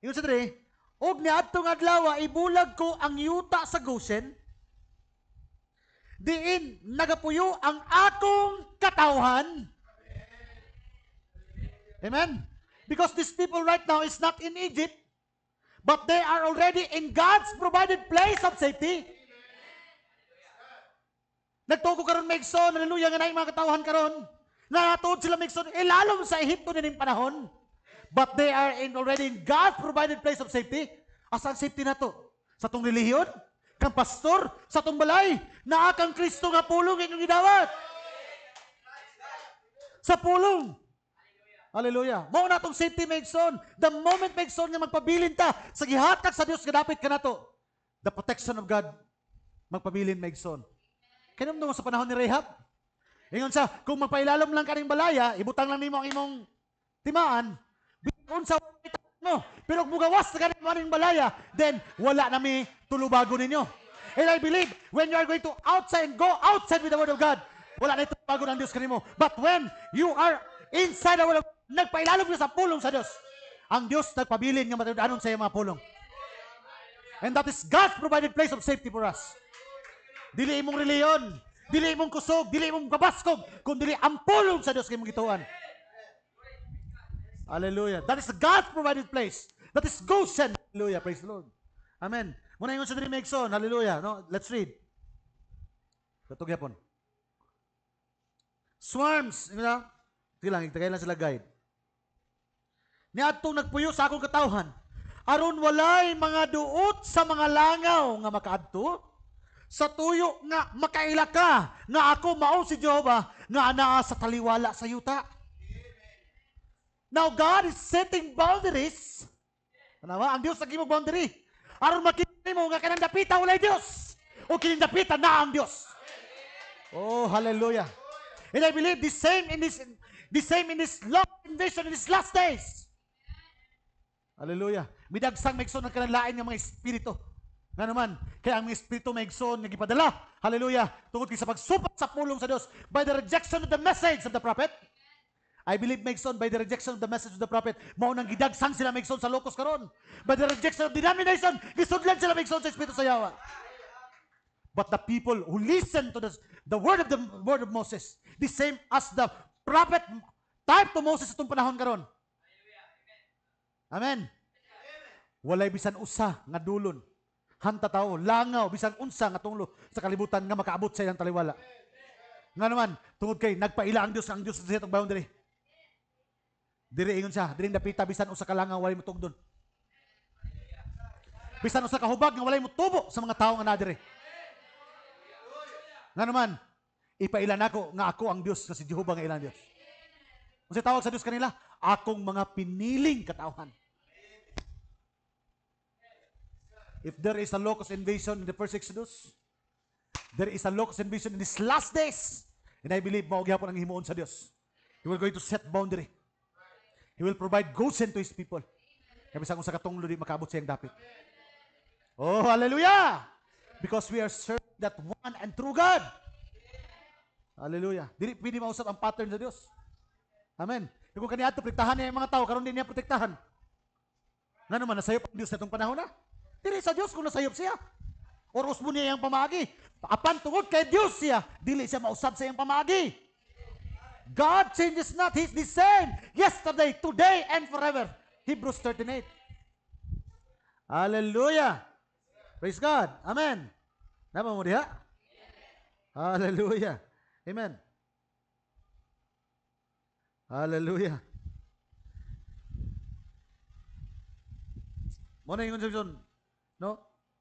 Ingon sa 3, Og niadtong adlaw ah, ibulag ko ang yuta sa Goshen, diin nagapuyo ang akong katawhan. Amen? Because these people right now is not in Egypt, but they are already in God's provided place of safety. Nagtugo karon Megson, haleluya nga mga katawhan karon. Natuod sila Megson, ilalom eh, sa Ehipto na ning panahon. But they are in already in God provided place of safety. Asang safety na to? Sa tong relihiyon? Kang pastor? Sa tong balay? Naa kang Kristo nga pulong inyong gidawat. Sa pulong. Hallelujah. Mao na tong safety Megson. The moment Megson nga magpabilin ta sa gihatag sa Dios kadapit ka nato. The protection of God. Magpabilin Megson. Kanamdo mo sa panahon ni Rahab? Ingon sa, kung magpailalom lang kaning balaya, ibutang lang nimo ang imong timaan, bigon sa mo. Pero kung bugawas na kaning maning balaya, then wala na nami tulubago ninyo. And I believe, when you are going to outside and go outside with the Word of God, wala na tulubago ng Diyos kanimo. But when you are inside the Word of God, nagpailalom ka sa pulong sa Diyos, ang Diyos nagpabilin nga matudanon sa iyo mga pulong. And that is God's provided place of safety for us. Dili imong reliyon. Dili imong kusog. Dili imong kabaskog. kun dili ang pulong sa Dios kay mong gituan. Hallelujah. That is the God provided place. That is go send. Hallelujah. Praise the Lord. Amen. Muna ingon sa diri Megson. Hallelujah. No, let's read. Katog yapon. Swarms, you know? Tilang, itagay lang sila guide. Niadtong nagpuyo sa akong katawhan. Aron walay mga duot sa mga langaw nga makaadto sa tuyo nga makaila ka nga ako mao si Jehovah nga anaa sa taliwala sa yuta. Now God is setting boundaries. Ano ba? Ang Dios sa mo boundary. Aron makita mo nga kanang dapita walay Dios. O kining dapita na ang Dios. Oh, hallelujah. And I believe the same in this the same in this last invasion in this last days. Hallelujah. Midagsang magsun ang kanang lain nga mga espiritu nga naman, kaya ang Espiritu Maigsoon nagipadala, hallelujah, tungkol sa pagsupat sa pulong sa Diyos by the rejection of the message of the prophet. I believe Maigsoon by the rejection of the message of the prophet, mao nang gidagsang sila Maigsoon sa locos karon. By the rejection of the denomination, gisudlan sila Maigsoon sa Espiritu sa yawa. But the people who listen to the, the word of the word of Moses, the same as the prophet type to Moses itong panahon karon. Amen. Walay bisan usa nga dulon hantataw, langaw, bisan unsa nga tunglo sa kalibutan nga makaabot sa ilang taliwala. Nga naman, tungod kay nagpaila ang Dios ang Dios sa itong bayon diri. Diri ingon siya, diri dapita bisan usa ka langaw walay motugdon. Bisan usa ka hubag nga walay motubo sa mga tawo nga nadiri. diri. Nga naman, ipailan ako nga ako ang Dios nga si Jehova nga ilang Dios. Unsa tawag sa Dios kanila? Akong mga piniling katawhan. If there is a locust invasion in the first Exodus, there is a locust invasion in these last days. And I believe maugyapon ang himuon sa Dios. He will going to set boundary. He will provide gosen to His people. Kami sa kung sa katonglo di makaabot siyang dapit. Oh, hallelujah! Because we are serving that one and true God. Hallelujah. Dili pwede mausap ang pattern sa Dios. Amen. Kung kaniya ito, protektahan niya yung mga tao, karon din niya protektahan. Nga naman, nasayo pa Dios na itong panahon na. Ah. Diri sa Dios kung nasayop siya. Oros mo niya yung pamagi. Apan tungod kay Dios siya, dili siya mausab sa iyang pamagi. God changes not. He's the same yesterday, today, and forever. Hebrews 13.8. Hallelujah. Praise God. Amen. Nama mo dia? Hallelujah. Amen. Hallelujah. Muna yung conception. No?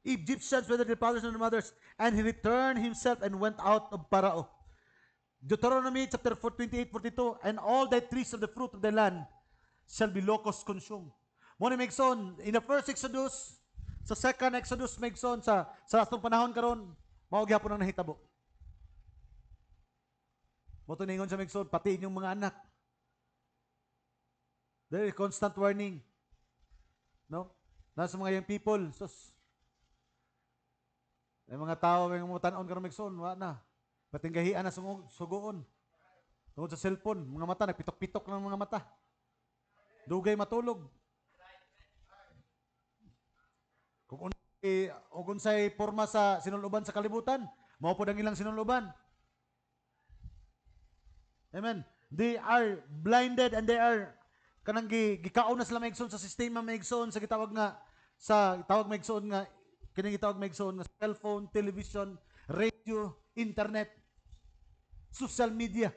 Egyptians, whether their fathers and mothers, and he returned himself and went out of Parao. Deuteronomy chapter 28, 42, and all the trees of the fruit of the land shall be locust consumed. Muna Megson, in the first Exodus, sa second Exodus Megson, sa sa atong panahon karon mao gyapon ang nahitabo. Mo tuningon sa Megson, pati inyong mga anak. There is constant warning. No? Na mga young people, sus, may mga tao may mga tanon karon migsoon wa na. Patinggahian na sungog, sugoon. Tungod sa cellphone, mga mata nagpitok-pitok lang mga mata. Dugay matulog. Kung unsay og eh, unsay porma sa sinuluban sa kalibutan, mao pud ang ilang sinuluban. Amen. They are blinded and they are kanang gikaon na sila maigsoon sa sistema maigsoon sa gitawag nga sa tawag maigsoon nga Kini gitawag may igsoon nga cellphone, television, radio, internet, social media.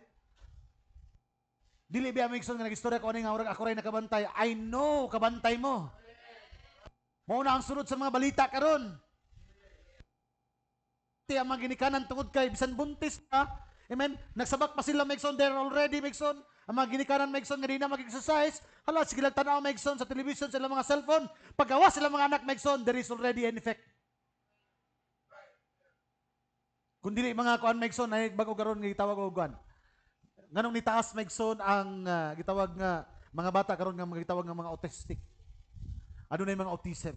Dili biya may igsoon nga nag-istorya ko ano nga ako ray nakabantay. I know kabantay mo. Mao na ang sunod sa mga balita karon. Ti ang maginikanan tungod kay bisan buntis ka, Amen? Nagsabak pa sila, Megson, there already, Megson. Ang mga ginikanan, Megson, nga na mag-exercise. Hala, sige lang tanaw, Megson, sa television, sila mga cellphone. Pagawa sila mga anak, Megson, there is already an effect. Kung dili mga kuan Megson, ay bago garon nga gitawag og kuan. Nganong nitaas Megson ang uh, gitawag nga mga bata karon nga gitawag nga mga autistic. Ano na yung mga autism?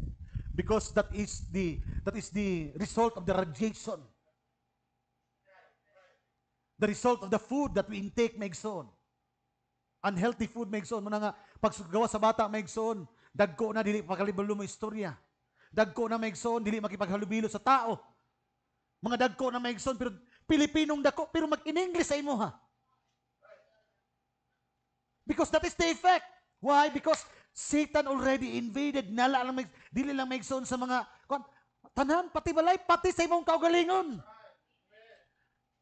Because that is the that is the result of the radiation The result of the food that we intake makes igsoon. Unhealthy food makes igsoon. Muna nga, pagsugawa sa bata may igsoon. Dagko na dili pakalibulo mo istorya. Dagko na may igsoon, dili makipaghalubilo sa tao. Mga dagko na may igsoon, pero Pilipinong dako, pero mag-in-English sa imo ha. Because that is the effect. Why? Because Satan already invaded. Nala lang, dili lang may igsoon sa mga, tanan, pati balay, pati sa imong kaugalingon.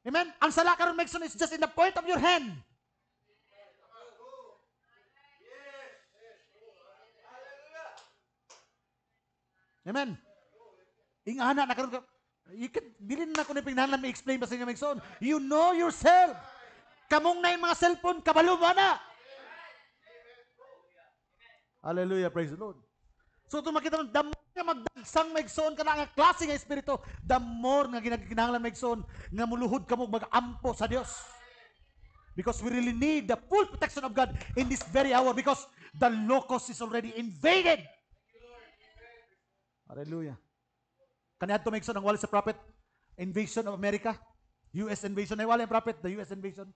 Amen? Ang salakar mekson is just in the point of your hand. Amen? Ingana, nakaroon ka. You can, dili na ko na pingnanan, may explain basin sa inyo, mekson. You know yourself. Kamong na yung mga cellphone, kabalo ba na? Hallelujah, praise the Lord. So, ito makita mo, the nga magdagsang maigsoon ka na nga klase nga espiritu, the more nga ginaginanglan maigsoon, nga muluhod ka mo magampo sa Dios. Because we really need the full protection of God in this very hour because the locust is already invaded. Hallelujah. Kanihan to maigsoon ang wala sa prophet, invasion of America, US invasion, ay wala ang prophet, the US invasion.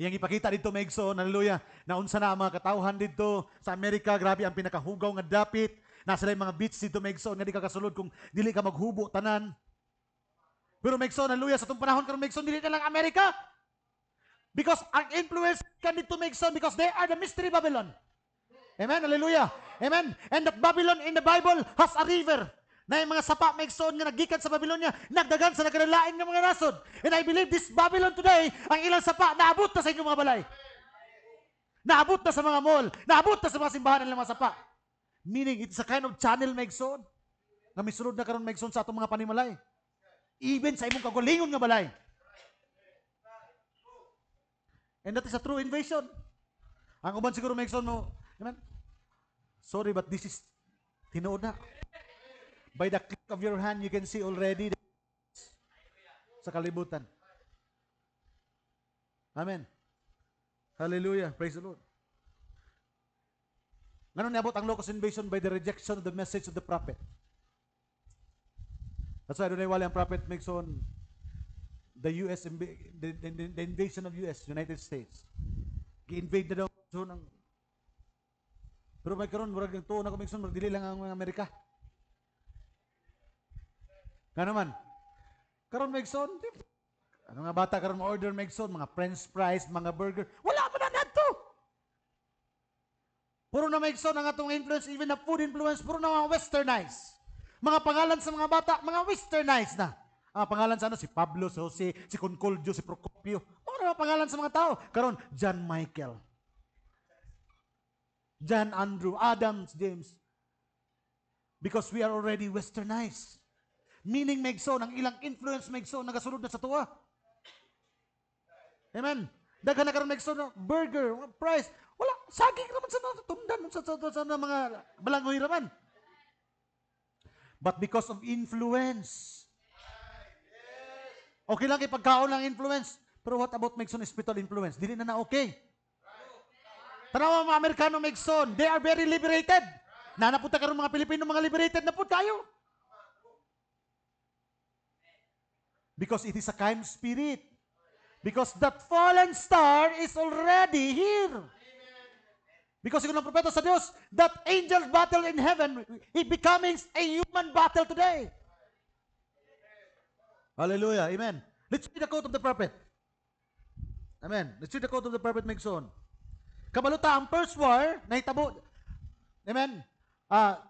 Iyang ipakita dito, Megson, hallelujah, unsa na ang mga katawhan dito sa Amerika, grabe ang pinakahugaw nga dapit, na Nasa na mga beach dito, Megson, nga di ka kasulod kung dili ka maghubo, tanan. Pero Megson, hallelujah, sa itong panahon karon Megson, dili na lang Amerika. Because ang influence ka dito, Megson, because they are the mystery Babylon. Amen, hallelujah. Amen. And that Babylon in the Bible has a river na yung mga sapa Megson nga nagikan sa Babylonia, nagdagan sa nagkanilain ng mga nasod. And I believe this Babylon today, ang ilang sapa, naabot na sa inyong mga balay. Naabot na sa mga mall, naabot na sa mga simbahan ng mga sapa. Meaning, it's a kind of channel, Megson, na may sunod na karon Megson, sa atong mga panimalay. Even sa imong kagulingon nga balay. And that is a true invasion. Ang uban siguro, Megson, mo, amen? Sorry, but this is tinuod na. By the click of your hand, you can see already the sa kalibutan. Amen. Hallelujah. Praise the Lord. Ano niabot ang Locust Invasion by the rejection of the message of the prophet. That's why dunay wala ang prophet Mixon the US the, the, the invasion of US United States. Gi-invade na daw so ng Pero may karon murag ang tuon ako Mixon murag dili lang ang mga Amerika. Kanaman. Karon Mixon, ano nga bata karon order Mixon, mga french fries, mga burger. Wala man na Puro na may na nga itong influence, even na food influence, puro na mga westernized. Mga pangalan sa mga bata, mga westernized na. Ah, pangalan sana ano, si Pablo, si Jose, si Concoldio, si Procopio. Puro na pangalan sa mga tao. Karon, John Michael. John Andrew, Adams, James. Because we are already westernized. Meaning, megso, ng ilang influence, megso, nagasunod na sa tuwa. Amen. Daghan na karon nagso burger, price. Wala, saging naman sa tumdan sa sa, sa, sa mga balangoy raman. But because of influence. Okay lang kay pagkaon lang influence. Pero what about Megson spiritual influence? Dili na na okay. Tanawa mga Amerikano Megson, they are very liberated. Nanapunta karon mga Pilipino mga liberated na po tayo. Because it is a kind spirit. Because that fallen star is already here. Because you know propeta sa Diyos, that angel battle in heaven, it becoming a human battle today. Hallelujah. Amen. Let's read the quote of the prophet. Amen. Let's read the quote of the prophet Megson. Kabaluta ang first war, nahitabo. Amen. Uh,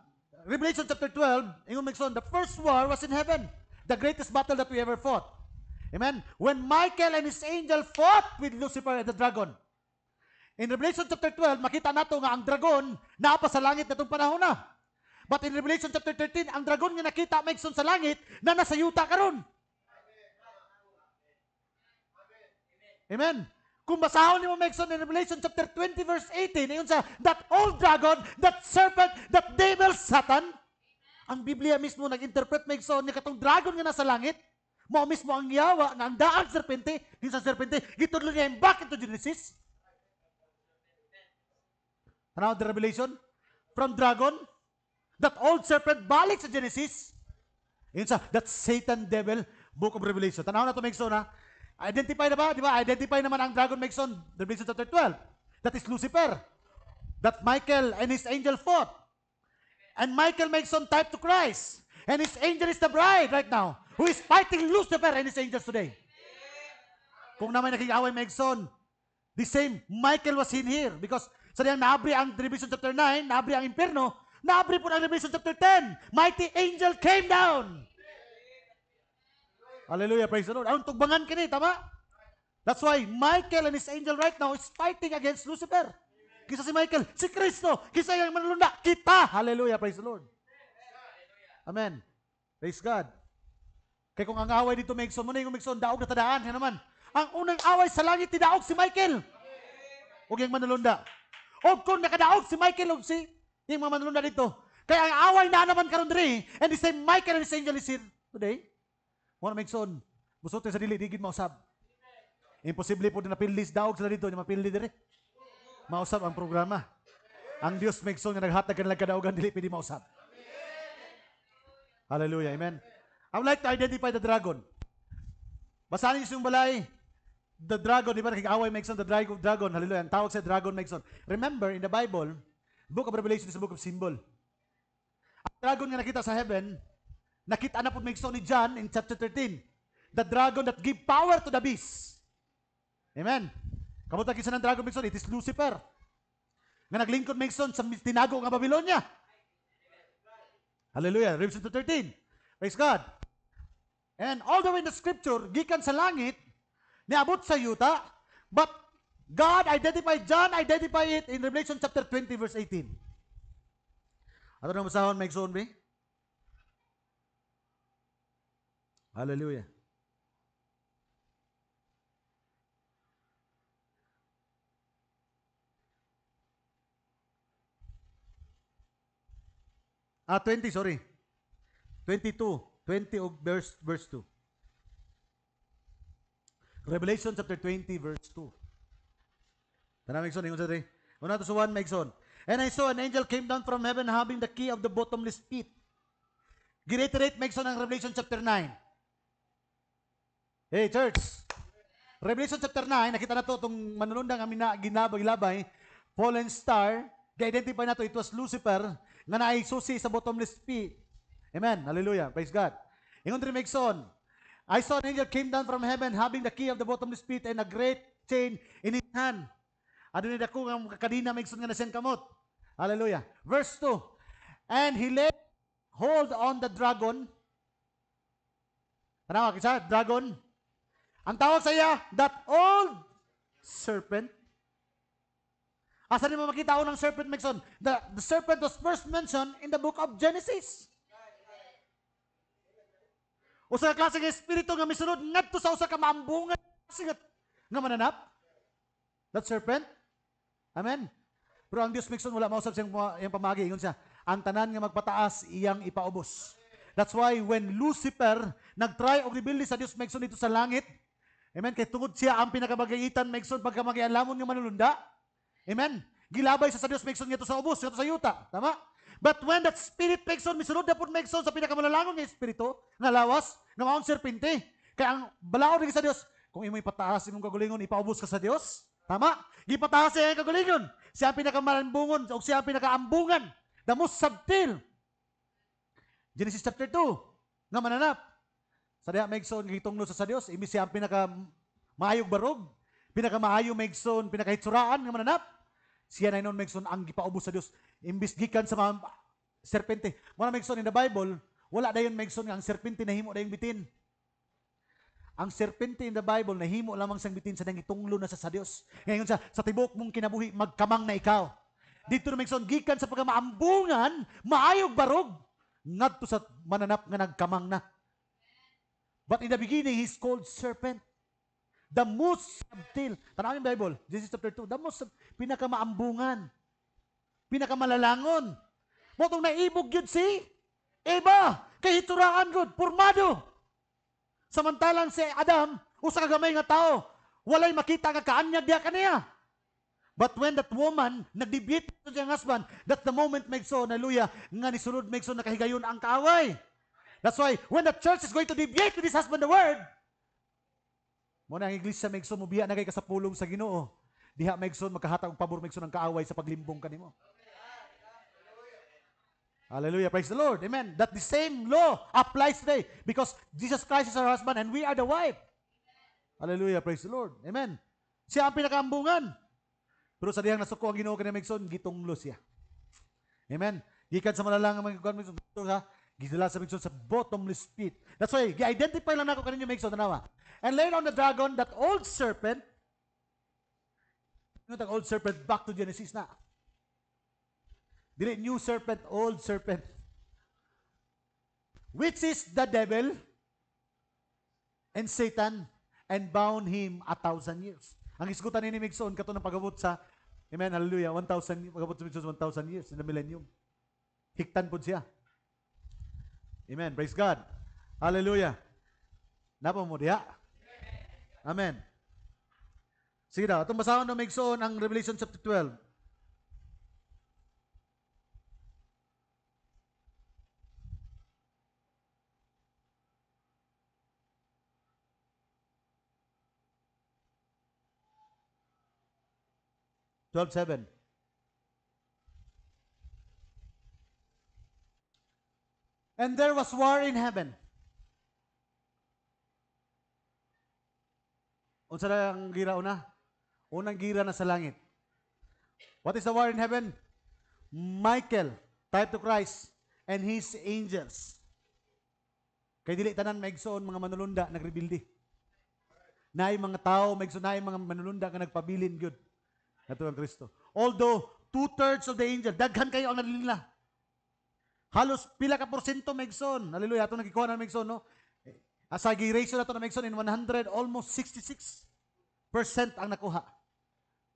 Revelation chapter 12, Ingon Megson, the first war was in heaven. The greatest battle that we ever fought. Amen? When Michael and his angel fought with Lucifer and the dragon. In Revelation chapter 12, makita nato nga ang dragon naa sa langit natong panahon na. But in Revelation chapter 13, ang dragon nga nakita may maigsoon sa langit na nasa yuta karon. Amen. Kung basahon ni mo Megson in Revelation chapter 20 verse 18, ayun sa that old dragon, that serpent, that devil Satan. Ang Biblia mismo nag-interpret Megson ni katong dragon nga nasa langit mo mismo ang yawa nga ang daang serpente, din sa serpente, gitudlo niya yung back into Genesis. Ano the revelation? From dragon, that old serpent balik sa Genesis. Yun sa, that Satan devil, book of Revelation. Tanaw na to make na. Identify na ba? Di ba? Identify naman ang dragon makes on Revelation chapter 12. That is Lucifer. That Michael and his angel fought. And Michael makes on type to Christ. And his angel is the bride right now who is fighting Lucifer and his angels today. Kung naman naging away Megson, the same, Michael was in here because sa diyan naabri ang Revelation chapter 9, naabri ang impyerno, naabri po ang Revelation chapter 10, mighty angel came down. Hallelujah, praise the Lord. Anong tugbangan kini, tama? That's why Michael and his angel right now is fighting against Lucifer. Kisa si Michael, si Kristo, kisa yung manlunda, kita. Hallelujah, praise the Lord. Amen. Praise God. Kaya kung ang away dito maigsoon mo na yung maigsoon, daog na tadaan. Yan naman. Ang unang away sa langit, tidaog si Michael. Huwag yung manalunda. O kung nakadaog si Michael, o si yung mga manalunda dito. Kaya ang away na naman karon diri, and the same Michael and his angel is here today. Wala maigsoon. Busot sa dili, digid mausab. Imposible po na napilis daog sila dito, yung mapili diri. Mausab ang programa. Ang Dios maigsoon nga naghatag ka nalang kadaugan, dili pwede mausab. Hallelujah. Amen. I would like to identify the dragon. Basahin niyo yung balay. The dragon, di ba nag-away makes on the dragon, dragon. hallelujah, ang tawag sa dragon makes on. Remember, in the Bible, book of Revelation is a book of symbol. Ang dragon nga nakita sa heaven, nakita na po makes on ni John in chapter 13. The dragon that give power to the beast. Amen. Kamutan kisa ng dragon makes on, it is Lucifer. Nga naglingkod makes on sa tinago nga Babylonia. Hallelujah. Revelation 13. Praise God. And all the way in the scripture, gikan sa langit, niabot sa yuta, but God identified, John identified it in Revelation chapter 20 verse 18. Ato na masahon, may zone ba? Hallelujah. Ah, 20, sorry. 22. 20 verse, verse 2. Revelation chapter 20 verse 2. Tanang Megson, ingon sa diri. Una to suwan Megson. And I saw an angel came down from heaven having the key of the bottomless pit. Gireiterate Megson ang Revelation chapter 9. Hey church. Revelation chapter 9, nakita na to itong manulundang kami na ginabay-labay, fallen star, ga-identify na to, it was Lucifer, nga naisusi sa bottomless pit. Amen. Hallelujah. Praise God. Ingon rin Megson, I saw an angel came down from heaven having the key of the bottomless pit and a great chain in his hand. Adunay dako nga kadina Megson nga nasiyang kamot. Hallelujah. Verse 2, And he laid hold on the dragon. Tanawa kisa, dragon. Ang tawag sa iya, that old serpent. Asa ni mo makita ng serpent, Megson? The, the serpent was first mentioned in the book of Genesis. Usa ka klase ng espiritu nga misunod ngadto sa usa ka maambungan singat nga mananap. That serpent. Amen. Pero ang Dios mixon wala mausab siyang iyang pamagi ingon siya, ang tanan nga magpataas iyang ipaubos. That's why when Lucifer nagtry og rebelde sa Dios mixon dito sa langit, Amen. Kay tungod siya ang pinakabagayitan migson pagka magialamon nga manulunda. Amen. Gilabay sa sa Dios migson nga sa ubos, nga sa yuta. Tama? But when that spirit makes on, misunod na po makes on sa pinakamalalangol ng espiritu, nalawas, lawas, nga serpente. Kaya ang balaod sa Dios, kung imo pataas imong kagulingon, ipaubos ka sa Dios. Tama? Gipataas siya ang kagulingon. Siya ang pinakamalambungon, o siya ang pinakaambungan. The most subtle. Genesis chapter 2, nga mananap. Sa diya, maigsoon, gitunglo sa sa Dios, imi siya ang pinaka maayog barog, pinaka maayog maigsoon, pinakahitsuraan, nga mananap. Siya na inon megson ang gipaubos sa Dios. Imbis gikan sa mga serpente. na megson in the Bible, wala dayon megson nga ang serpente na nahimo dayong bitin. Ang serpente in the Bible na himo lamang sang bitin sa nangitunglo na sa, sa Dios. Ngayon sa sa tibok mong kinabuhi magkamang na ikaw. Dito na megson gikan sa pagkamaambungan, maayog barog ngadto sa mananap nga nagkamang na. But in the beginning, he's called serpent. The most subtle. Tanawin yung Bible. Genesis chapter 2. The most subtil. Pinakamaambungan. Pinakamalalangon. Motong naibog yun si Eva. Kay hituraan rod. Pormado. Samantalang si Adam, usa ka gamay nga tao, walay makita nga kaanyag diya kaniya. But when that woman nagdibit to siyang husband, that's the moment make so, hallelujah, nga nisulod make so nakahigayon ang kaaway. That's why when the church is going to deviate to this husband the word, Muna ang iglesia maigsoon mo biya na kay kasapulong sa Ginoo. Diha maigsoon makahatag pabor maigsoon ang kaaway sa paglimbong kanimo. Hallelujah. Praise the Lord. Amen. That the same law applies today because Jesus Christ is our husband and we are the wife. Hallelujah. Praise the Lord. Amen. Siya ang pinakaambungan. Pero sa diyang nasuko ang ginoo kanimig son, gitunglo siya. Amen. Gikan sa malalang mga gawin, ha? Gidala sa Migson sa bottomless pit. That's why, gi-identify lang ako kaninyo Migson, tanawa. And laid on the dragon, that old serpent, yun ang old serpent, back to Genesis na. Dili, new serpent, old serpent. Which is the devil and Satan and bound him a thousand years. Ang isgutan ni Migson, kato ng pagabot sa, Amen, hallelujah, 1,000, pagabot sa Migson, 1,000 years in the millennium. Hiktan po siya. Amen. Praise God. Hallelujah. Napa mo diya? Amen. Sige daw, itong basahon na maigsoon ang Revelation chapter 12. Twelve And there was war in heaven. Unsa na ang gira una? Unang gira na sa langit. What is the war in heaven? Michael, type to Christ, and his angels. Kay dili tanan maigsoon mga manulunda nagrebildi. Naay mga tao maigsoon naay mga manulunda nga nagpabilin gyud. Nato ang Kristo. Although two-thirds of the angel, daghan kayo ang nalilina. Halos pila ka porsyento Megson. Hallelujah. Ito nagkikuha na Megson, no? Asagi ratio na ito na Megson in 100, almost 66% ang nakuha.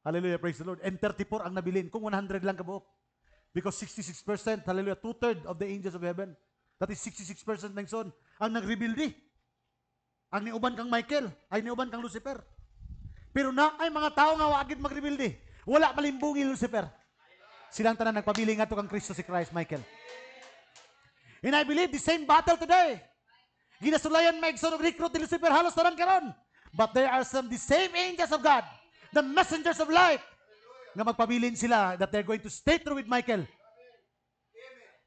Hallelujah, praise the Lord. And 34 ang nabilin. Kung 100 lang kabuok. Because 66%, hallelujah, two-third of the angels of heaven. That is 66% Megson. Ang nag-rebuild eh. Ang niuban kang Michael, ay niuban kang Lucifer. Pero na ay mga tao nga wagid mag-rebuild eh. Wala malimbungi Lucifer. Silang tanan nagpabili nga to kang Kristo si Christ, Michael. And I believe the same battle today. Ginasulayan may igsonog recruit ni Lucifer halos tanan karon. But there are some the same angels of God, the messengers of light, nga magpabilin sila that they're going to stay through with Michael.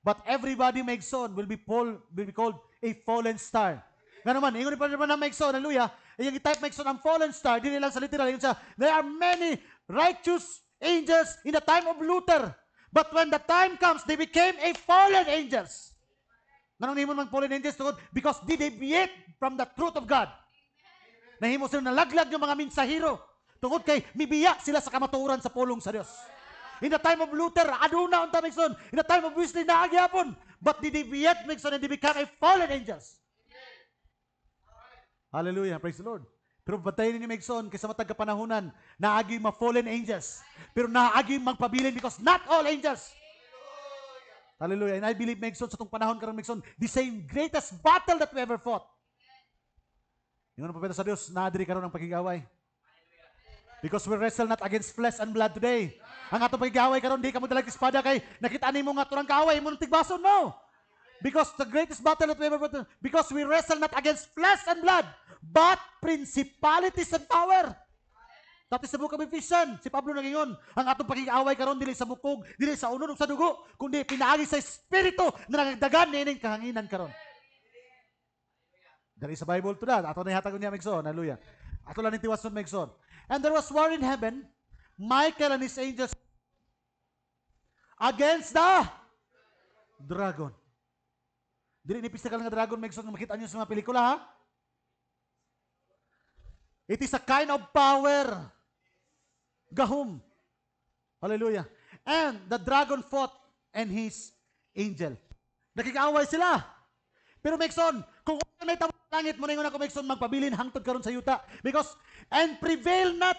But everybody may igson will be pulled, will be called a fallen star. Nga naman, ingon pa naman na may igson, hallelujah. Iyang type may igson ang fallen star, dili lang sa literal, ingon siya, there are many righteous angels in the time of Luther. But when the time comes, they became a fallen angels. Ganun nimo man Paul and tungod because they deviate from the truth of God. Nahimo sila laglag yung mga minsahiro. Tungod kay mibiya sila sa kamatuoran sa pulong sa Diyos. In the time of Luther, aduna unta migson. In the time of Wesley na agyapon. But they deviate migson and they become a fallen angels. Hallelujah. Praise the Lord. Pero batayin ni Megson kaysa matag naagi ma-fallen angels. Pero naagi magpabilin because not all angels. Hallelujah. And I believe, Megson, sa itong panahon karon Megson, the same greatest battle that we ever fought. Yung ano sa Diyos, naadiri karon ang pagigaway. Because we wrestle not against flesh and blood today. Ang ato pagigaway karon di ka mo dalag espada kay nakita mo nga turang kaaway mo nang tigbason mo. Because the greatest battle that we ever fought, because we wrestle not against flesh and blood, but principalities and power. Dati sa book of si Pablo nagingon, ang atong pagigaway karon dili sa bukog, dili sa unon sa dugo, kundi pinaagi sa espiritu na nagdagan ni ining kahanginan karon. Dari sa Bible to that. Ato na hatag niya migson. Hallelujah. Ato lang nitiwas nun migson. And there was war in heaven, Michael and his angels against the dragon. Dili ni pista physical nga dragon migson makita niyo sa mga pelikula ha. It is a kind of power Gahum. Hallelujah. And the dragon fought and his angel. Nakikaaway sila. Pero Mekson, kung may tawag langit mo na yung una ko, Mekson, magpabilin hangtod karon sa yuta. Because, and prevail not.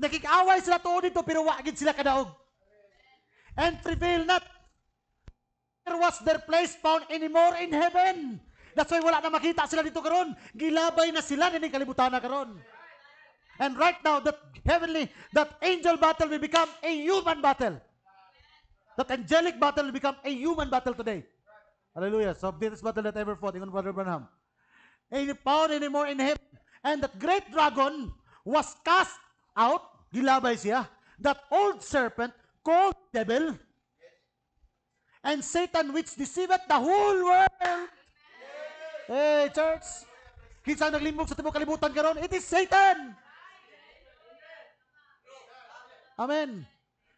Nakikaaway sila to dito, pero wagid sila kadaog. And prevail not. There was their place found anymore in heaven. That's why wala na makita sila dito karon. Gilabay na sila, nini kalibutan na karon. And right now, that heavenly, that angel battle will become a human battle. That angelic battle will become a human battle today. Hallelujah. So this battle that ever fought, even Brother Branham. Any power anymore in him. And that great dragon was cast out, gilabay siya, that old serpent called devil, and Satan which deceiveth the whole world. Hey, church! Kinsa naglimbog sa tibok kalibutan karon? It is Satan! Amen.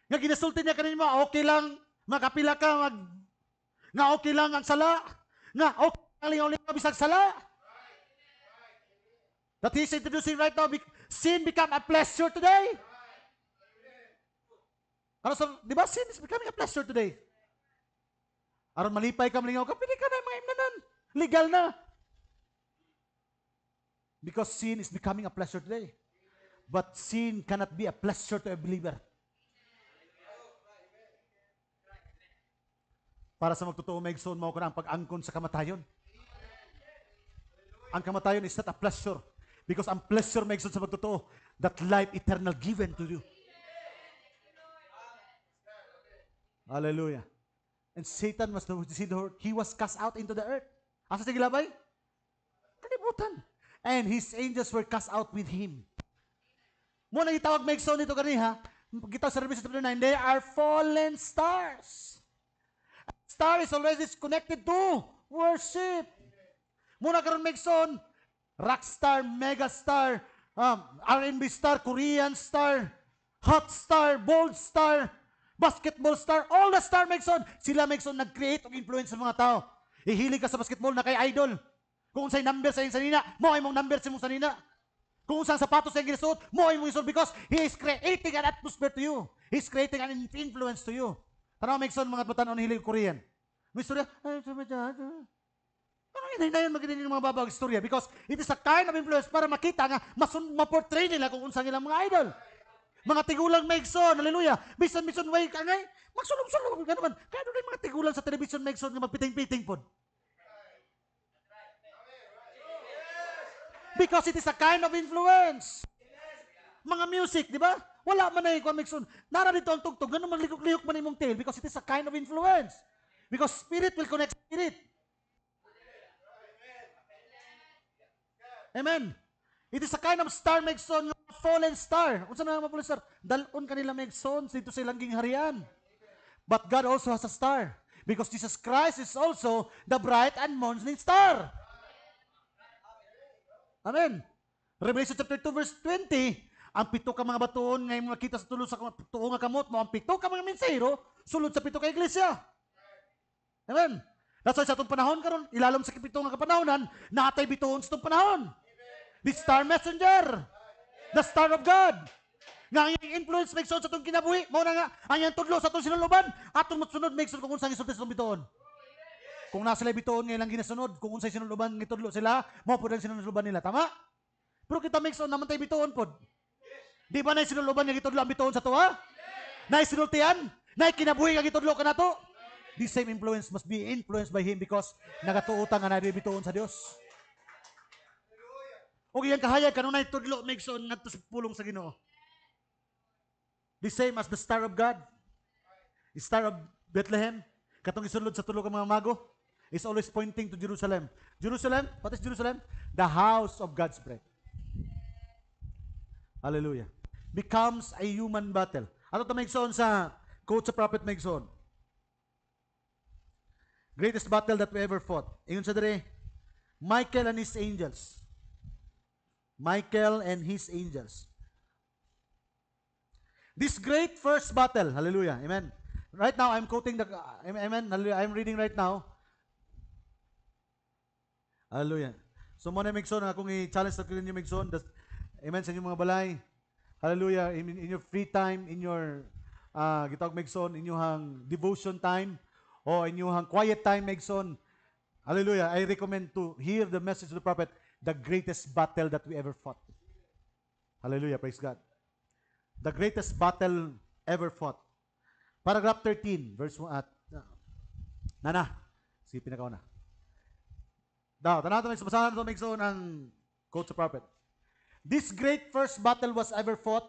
Nga ginasulti niya kanin mo, okay lang, makapila ka, mag, nga okay lang ang sala, nga okay lang lingaw lingaw bisag sala. That he's introducing right now, sin become a pleasure today. Ano sa, di ba, sin is becoming a pleasure today. Aron malipay ka, malingaw ka, pwede ka na, mga imnanan. Legal na. Because sin is becoming a pleasure today. But sin cannot be a pleasure to a believer. Para sa magtotoo, maigsoon mo ko na ang pag-angkon sa kamatayon. Ang kamatayon is not a pleasure. Because ang pleasure maigsoon sa magtotoo, that life eternal given to you. Hallelujah. And Satan was see the earth. He was cast out into the earth. Asa sa gilabay? Kalibutan. And his angels were cast out with him. Muna itawag may nito kaniha, kita sa Revelation 29, they are fallen stars. A star is always connected to worship. Muna karon may rock star, mega star, um, R&B star, Korean star, hot star, bold star, basketball star, all the star Megson, sila Megson nag-create og influence sa mga tao. Ihilig ka sa basketball na kay idol. Kung unsay number sa imong sanina, mo ay mong number sa imong sanina. Kung saan sapatos ang ginasuot, mo mo yung because He is creating an atmosphere to you. He is creating an influence to you. Tanaw, make son, mga tutan, on ano hilig Korean. May istorya, ah, ah, ah, ano hinahinayan magandang ng mga babag istorya? Because it is a kind of influence para makita nga, ma-portray nila kung unsang nilang mga idol. Mga tigulang Megson, hallelujah. Bisan, bisan, way, angay, magsulong-sulong, ganun man. Kaya doon mga tigulang sa television Megson nga magpiting-piting po. Because it is a kind of influence. Mga music, di ba? Wala man na ikaw mixon. Nararito ang tugtog, ganun man lihok-lihok man imong tail because it is a kind of influence. Because spirit will connect spirit. Amen. It is a kind of star megson, fallen star. Unsa na mapulis star? Dalon kanila megson dito sa ilangging harian. But God also has a star because Jesus Christ is also the bright and morning star. Amen. Revelation chapter 2 verse 20, ang pito ka mga batuon ngayon makita sa tulo sa tuo nga kamot mo, ang pito ka mga mensahero, sulod sa pito ka iglesia. Amen. That's why sa itong panahon karon ilalom sa pito nga kapanahonan, natay bituon sa itong panahon. The star messenger. The star of God. Nga ang iyong influence, make sa itong kinabuhi, mo nga, ang iyong tudlo sa itong sinuluban, atong matsunod, make sure kung saan isulti sa itong bituon. Kung nasa libitoon ngayon lang ginasunod, kung unsay sinuluban ni Tudlo sila, mo po sinuluban nila. Tama? Pero kita mix on naman tayo bitoon po. Di ba na sinuluban niya gitudlo ang bitoon sa tuwa? Na sinultian? Na kinabuhi ang gitudlo ka na to? This same influence must be influenced by him because nagatuotan nga na bitoon sa Dios. O iyang kahayag kanunay tudlo mix on nga pulong sa Ginoo. The same as the star of God. The star of Bethlehem. Katong isulod sa tulog ang mga mago. is always pointing to Jerusalem. Jerusalem, what is Jerusalem? The house of God's bread. Hallelujah. Becomes a human battle. Ano ito maigsoon sa quote sa prophet maigsoon? Greatest battle that we ever fought. Ingon sa dere, Michael and his angels. Michael and his angels. This great first battle, hallelujah, amen. Right now, I'm quoting the, uh, amen, hallelujah, I'm reading right now Hallelujah. So mo na Migson, akong i-challenge na ninyo Migson, amen sa inyong mga balay. Hallelujah. In, in your free time, in your, uh, gitawag Migson, in hang devotion time, o in hang quiet time Migson. Hallelujah. I recommend to hear the message of the prophet, the greatest battle that we ever fought. Hallelujah. Praise God. The greatest battle ever fought. Paragraph 13, verse 1 at, uh, Nana, sige pinakaw na. Now, tanato may sumasahan na may soon ang quote sa prophet. This great first battle was ever fought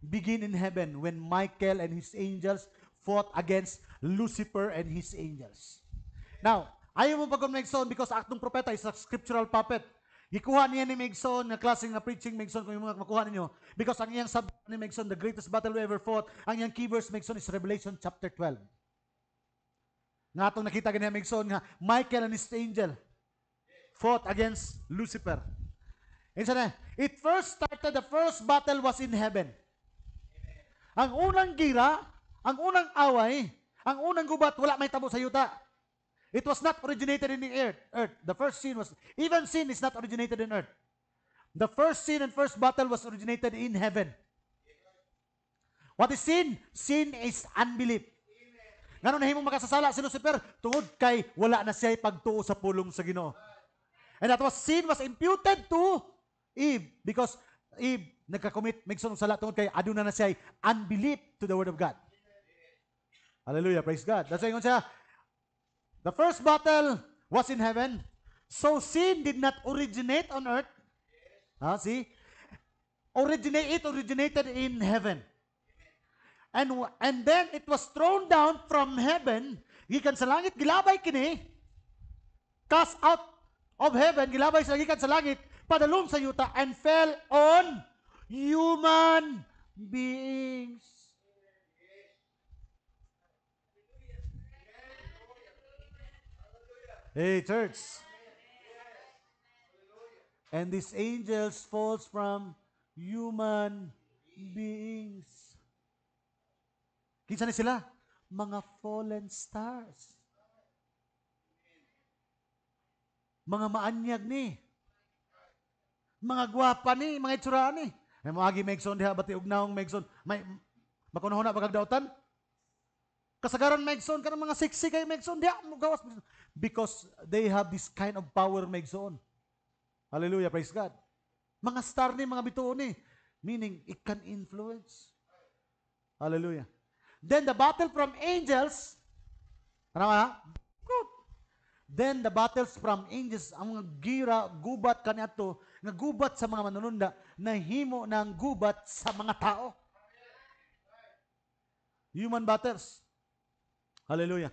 begin in heaven when Michael and his angels fought against Lucifer and his angels. Now, ayaw mo pag Megson because aktong propeta is a scriptural puppet. Gikuha niya ni Megson na klaseng na preaching Megson kung yung mga makuha ninyo because ang iyang sabi ni Megson, the greatest battle we ever fought, ang iyang key verse Megson is Revelation chapter 12. Nga itong nakita ganyan Megson nga, Michael and his angel, fought against Lucifer. Isn't it? it first started, the first battle was in heaven. Ang unang gira, ang unang away, ang unang gubat, wala may tabo sa yuta. It was not originated in the earth. earth. The first sin was, even sin is not originated in earth. The first sin and first battle was originated in heaven. What is sin? Sin is unbelief. Amen. na himong makasasala si Lucifer tungod kay wala na siya pagtuo sa pulong sa Ginoo. And that was sin was imputed to Eve because Eve nagka-commit magsunod sala tungod kay aduna na siya unbelief to the word of God. Hallelujah, praise God. That's why siya, the first battle was in heaven. So sin did not originate on earth. Ah, see? Originate, it originated in heaven. And, and then it was thrown down from heaven. Gikan sa langit, gilabay kini, cast out of heaven, gilabay sa gikan sa langit, padalom sa yuta, and fell on human beings. Hey, church. And these angels falls from human beings. Kinsa ni sila? Mga fallen stars. Mga maanyag ni. Mga gwapa ni, mga itsura ni. May mga maagi maigson diha, bati ugnaong megson. May, makunahuna pagkagdautan? Kasagaran maigson ka ng mga siksi kay megson diha, gawas. Because they have this kind of power megson. Hallelujah, praise God. Mga star ni, mga bituon ni. Meaning, it can influence. Hallelujah. Then the battle from angels, ano ha? Then the battles from angels, ang gira, gubat kaniadto, nga gubat sa mga manununda, nahimo ng gubat sa mga tao. Human battles. Hallelujah.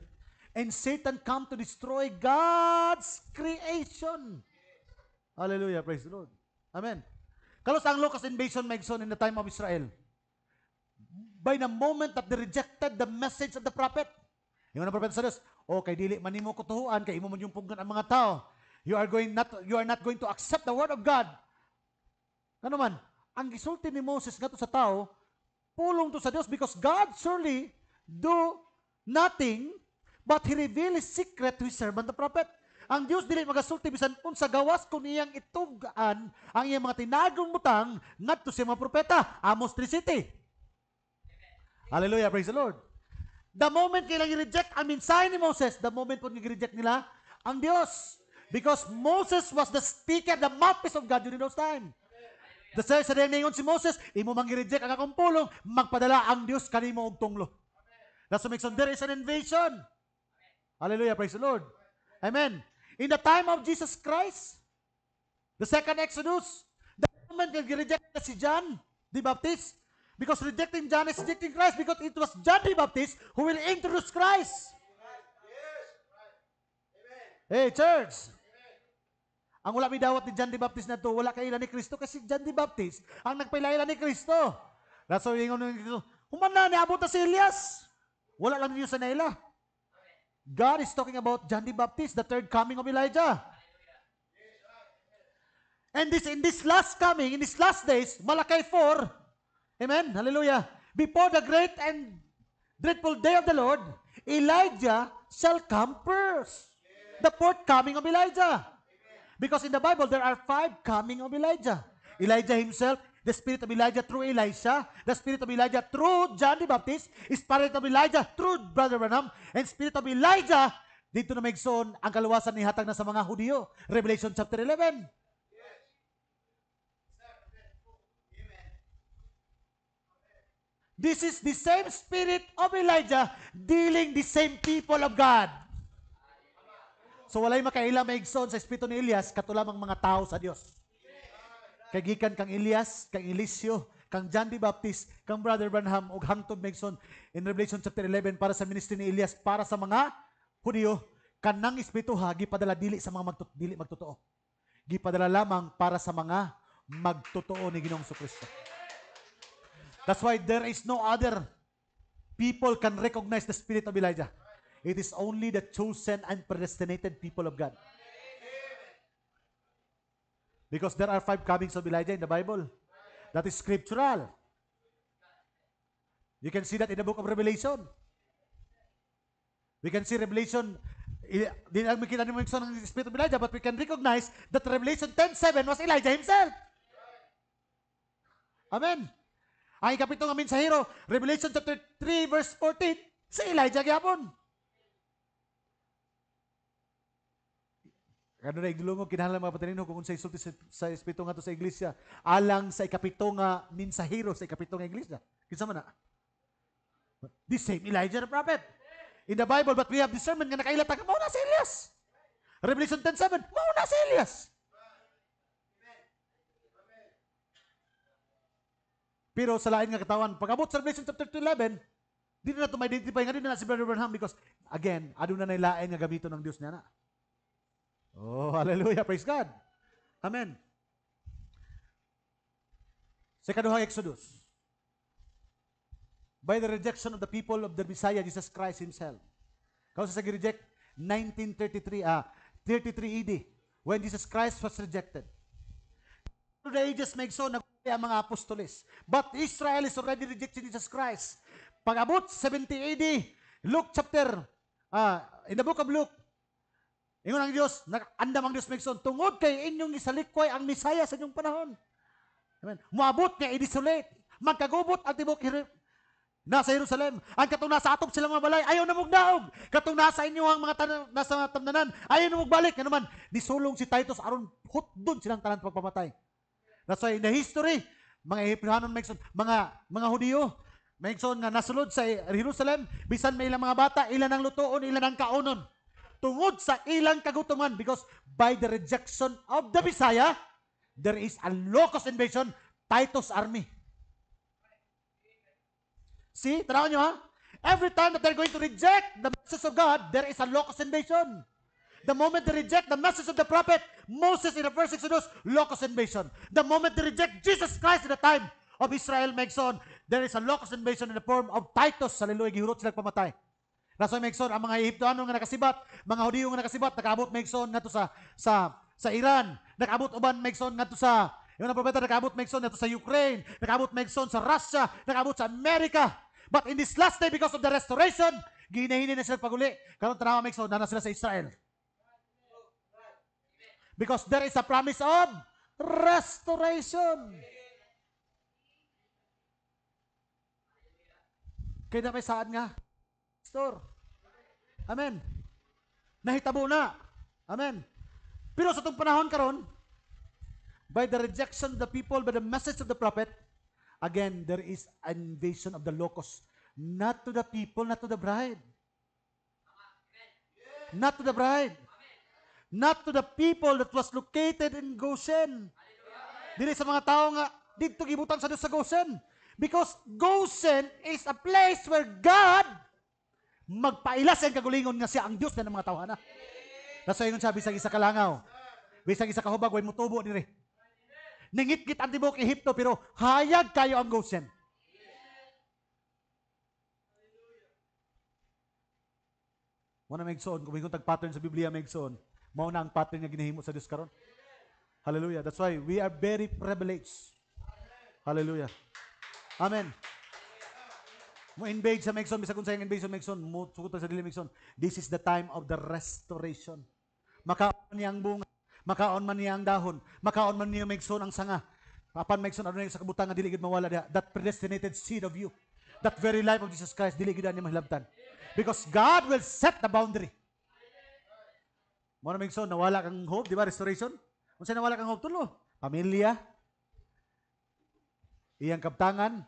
And Satan come to destroy God's creation. Hallelujah. Praise the Lord. Amen. Kalos ang Lucas invasion Megson in the time of Israel. By the moment that they rejected the message of the prophet, Ingon ang propeta sa Dios, "O oh, kay dili man nimo kutuhuan kay imo man yung pugnan ang mga tao. You are going not you are not going to accept the word of God." Ano man, ang gisulti ni Moses ngadto sa tao, pulong to sa Dios because God surely do nothing but he reveal his secret to his servant the prophet. Ang Dios dili magasulti bisan unsa gawas kun iyang itugaan ang iyang mga tinagong butang ngadto sa mga propeta. Amos 3:7. Hallelujah, praise the Lord. The moment nilang i-reject ang mensahe ni Moses, the moment po nag-reject nila ang Diyos. Because Moses was the speaker, the mouthpiece of God during those time. The sa sa ngayon si Moses, imo mang i-reject ang akong pulong, magpadala ang Diyos kanimo og tunglo. That's what makes sense. There is an invasion. Hallelujah, praise the Lord. Amen. In the time of Jesus Christ, the second Exodus, the moment nag-reject si John the Baptist, Because rejecting John is rejecting Christ because it was John the Baptist who will introduce Christ. Hey, church! Ang wala may ni John the Baptist na to, wala kailan ni Kristo kasi John the Baptist ang nagpailailan ni Kristo. That's why yung nito, human na, niabot na si Elias. Wala lang niyo sa naila. God is talking about John the Baptist, the third coming of Elijah. And this in this last coming, in these last days, Malachi 4, Amen? Hallelujah. Before the great and dreadful day of the Lord, Elijah shall come first. The fourth coming of Elijah. Because in the Bible, there are five coming of Elijah. Elijah himself, the spirit of Elijah through Elisha, the spirit of Elijah through John the Baptist, spirit of Elijah through Brother Branham, and spirit of Elijah, dito na megsoon ang kaluwasan ni hatag na sa mga Hudyo. Revelation chapter 11. This is the same spirit of Elijah dealing the same people of God. So walay makaila maigsoon sa espiritu ni Elias katulamang mga tao sa Dios. Kay gikan kang Elias, kang Eliseo, kang John the Baptist, kang Brother Branham ug hangtod maigsoon in Revelation chapter 11 para sa ministry ni Elias para sa mga Hudyo kanang espiritu espirituha gipadala dili sa mga magtut dili magtotoo. Gipadala lamang para sa mga magtotoo ni Ginoong Kristo. So That's why there is no other people can recognize the spirit of Elijah. It is only the chosen and predestinated people of God. Because there are five comings of Elijah in the Bible. That is scriptural. You can see that in the book of Revelation. We can see Revelation, hindi lang makita ni Mixon ng Spirit of Elijah, but we can recognize that Revelation 10.7 was Elijah himself. Amen. Ang ikapito nga mensahero, Revelation chapter 3 verse 14, si Elijah gyapon. Kano na igdulungog kinahanglan mga patanino kung sa isulti sa espiritu nga to sa iglesia alang sa ikapito nga mensahero sa ikapito nga iglesia. Kinsa man na? The same Elijah the prophet. In the Bible, but we have discernment nga nakailata ka, mauna si Elias. Revelation 10.7, mauna si Elias. Pero sa lain nga katawan, pag-abot sa Revelation chapter 11, di na nato ma-identify nga din na si Brother Branham because, again, aduna na lain nga gamito ng Dios niya na. Oh, hallelujah, praise God. Amen. Sa kanuha Exodus, by the rejection of the people of the Messiah, Jesus Christ Himself. Kausa sa reject 1933, ah, 33 AD, when Jesus Christ was rejected. To the ages, make so, nag ang mga apostoles. But Israel is already rejecting Jesus Christ. Pag-abot 70 AD, Luke chapter, uh, in the book of Luke, Ingon ang Diyos, andam ang Diyos Megson, tungod kay inyong isalikway ang misaya sa inyong panahon. Amen. Muabot niya, idisolate. Magkagubot ang tibok nasa Jerusalem. Ang katong nasa atop sila mga balay, ayaw na mugdaog. Katong nasa inyo ang mga tan- nasa mga tamnanan, ayaw na mugbalik. Ano man, nisulong si Titus aron hotdon silang tanan pagpamatay. That's why in the history, mga Hebrewanon, mga, mga Hudiyo, Mengson nga nasulod sa Jerusalem, bisan may ilang mga bata, ilan ang lutoon, ilan ang kaunon. Tungod sa ilang kagutuman because by the rejection of the Messiah, there is a locust invasion, Titus army. See, tanaw nyo ha? Every time that they're going to reject the message of God, there is a locust invasion. The moment they reject the message of the prophet, Moses in the first Exodus, locust invasion. The moment they reject Jesus Christ in the time of Israel Megson, there is a locust invasion in the form of Titus. Hallelujah, gihurot sila pamatay. That's why Megson, ang mga Egyptoano nga nakasibat, mga Hudiyo nga nakasibat, nakaabot Megson nato sa sa sa Iran, nakaabot uban Megson nato sa yung na propeta nakaabot Megson nato sa Ukraine, nakaabot Megson sa Russia, nakaabot sa America. But in this last day because of the restoration, ginahinin na sila paguli. Karon tanawa Megson na sila sa Israel. Because there is a promise of restoration. Kaya may saan nga? Restore. Amen. Nahitabo na. Amen. Pero sa itong panahon karon, by the rejection of the people, by the message of the prophet, again, there is an invasion of the locust. Not to the people, not to the bride. Not to the bride. Not to the people that was located in Goshen. Dili sa mga tao nga, dito gibutan sa Dios sa Goshen. Because Goshen is a place where God magpailas ang kagulingon nga siya ang Dios na ng mga na. Nasa ingon siya, bisag isa kalangaw. Bisag isa kahubag, way mutubo nire. Ningit-git ang tibok Egypto pero hayag kayo ang Goshen. Muna may igsoon, kung may tag-pattern sa Biblia, may igsoon. Mao na ang pattern nga ginahimo sa Dios karon. Hallelujah. That's why we are very privileged. Hallelujah. Amen. Mo invade sa Mexon bisag ang invade sa Mexon, mo sugod sa dili Mexon. This is the time of the restoration. Makaon niya ang bunga, makaon man niya ang dahon, makaon man niya Mexon ang sanga. Apan Mexon adunay sa kabutang nga dili gid mawala dia. That predestinated seed of you. That very life of Jesus Christ dili gid niya mahilabtan. Because God will set the boundary. Mo na migso nawala kang hope, di ba? Restoration. Unsa nawala kang hope tulo? Pamilya. Iyang kaptangan.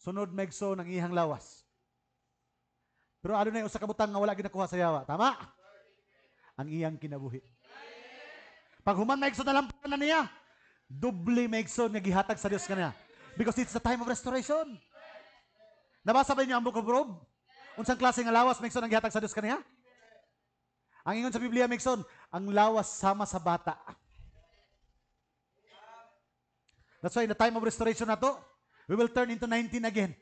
Sunod megso nang iyang lawas. Pero ano na yung usa ka butang nga wala ginakuha sa yawa. Tama? Ang iyang kinabuhi. Pag human maigso na na niya, doble maigso nga gihatag sa Dios kaniya. Because it's the time of restoration. Nabasa ba niyo ang book of Proverbs? Unsang klase nga lawas maigso nang gihatag sa Dios kaniya? Ang ingon sa Biblia, Mixon, ang lawas sama sa bata. That's why in the time of restoration na to, we will turn into 19 again.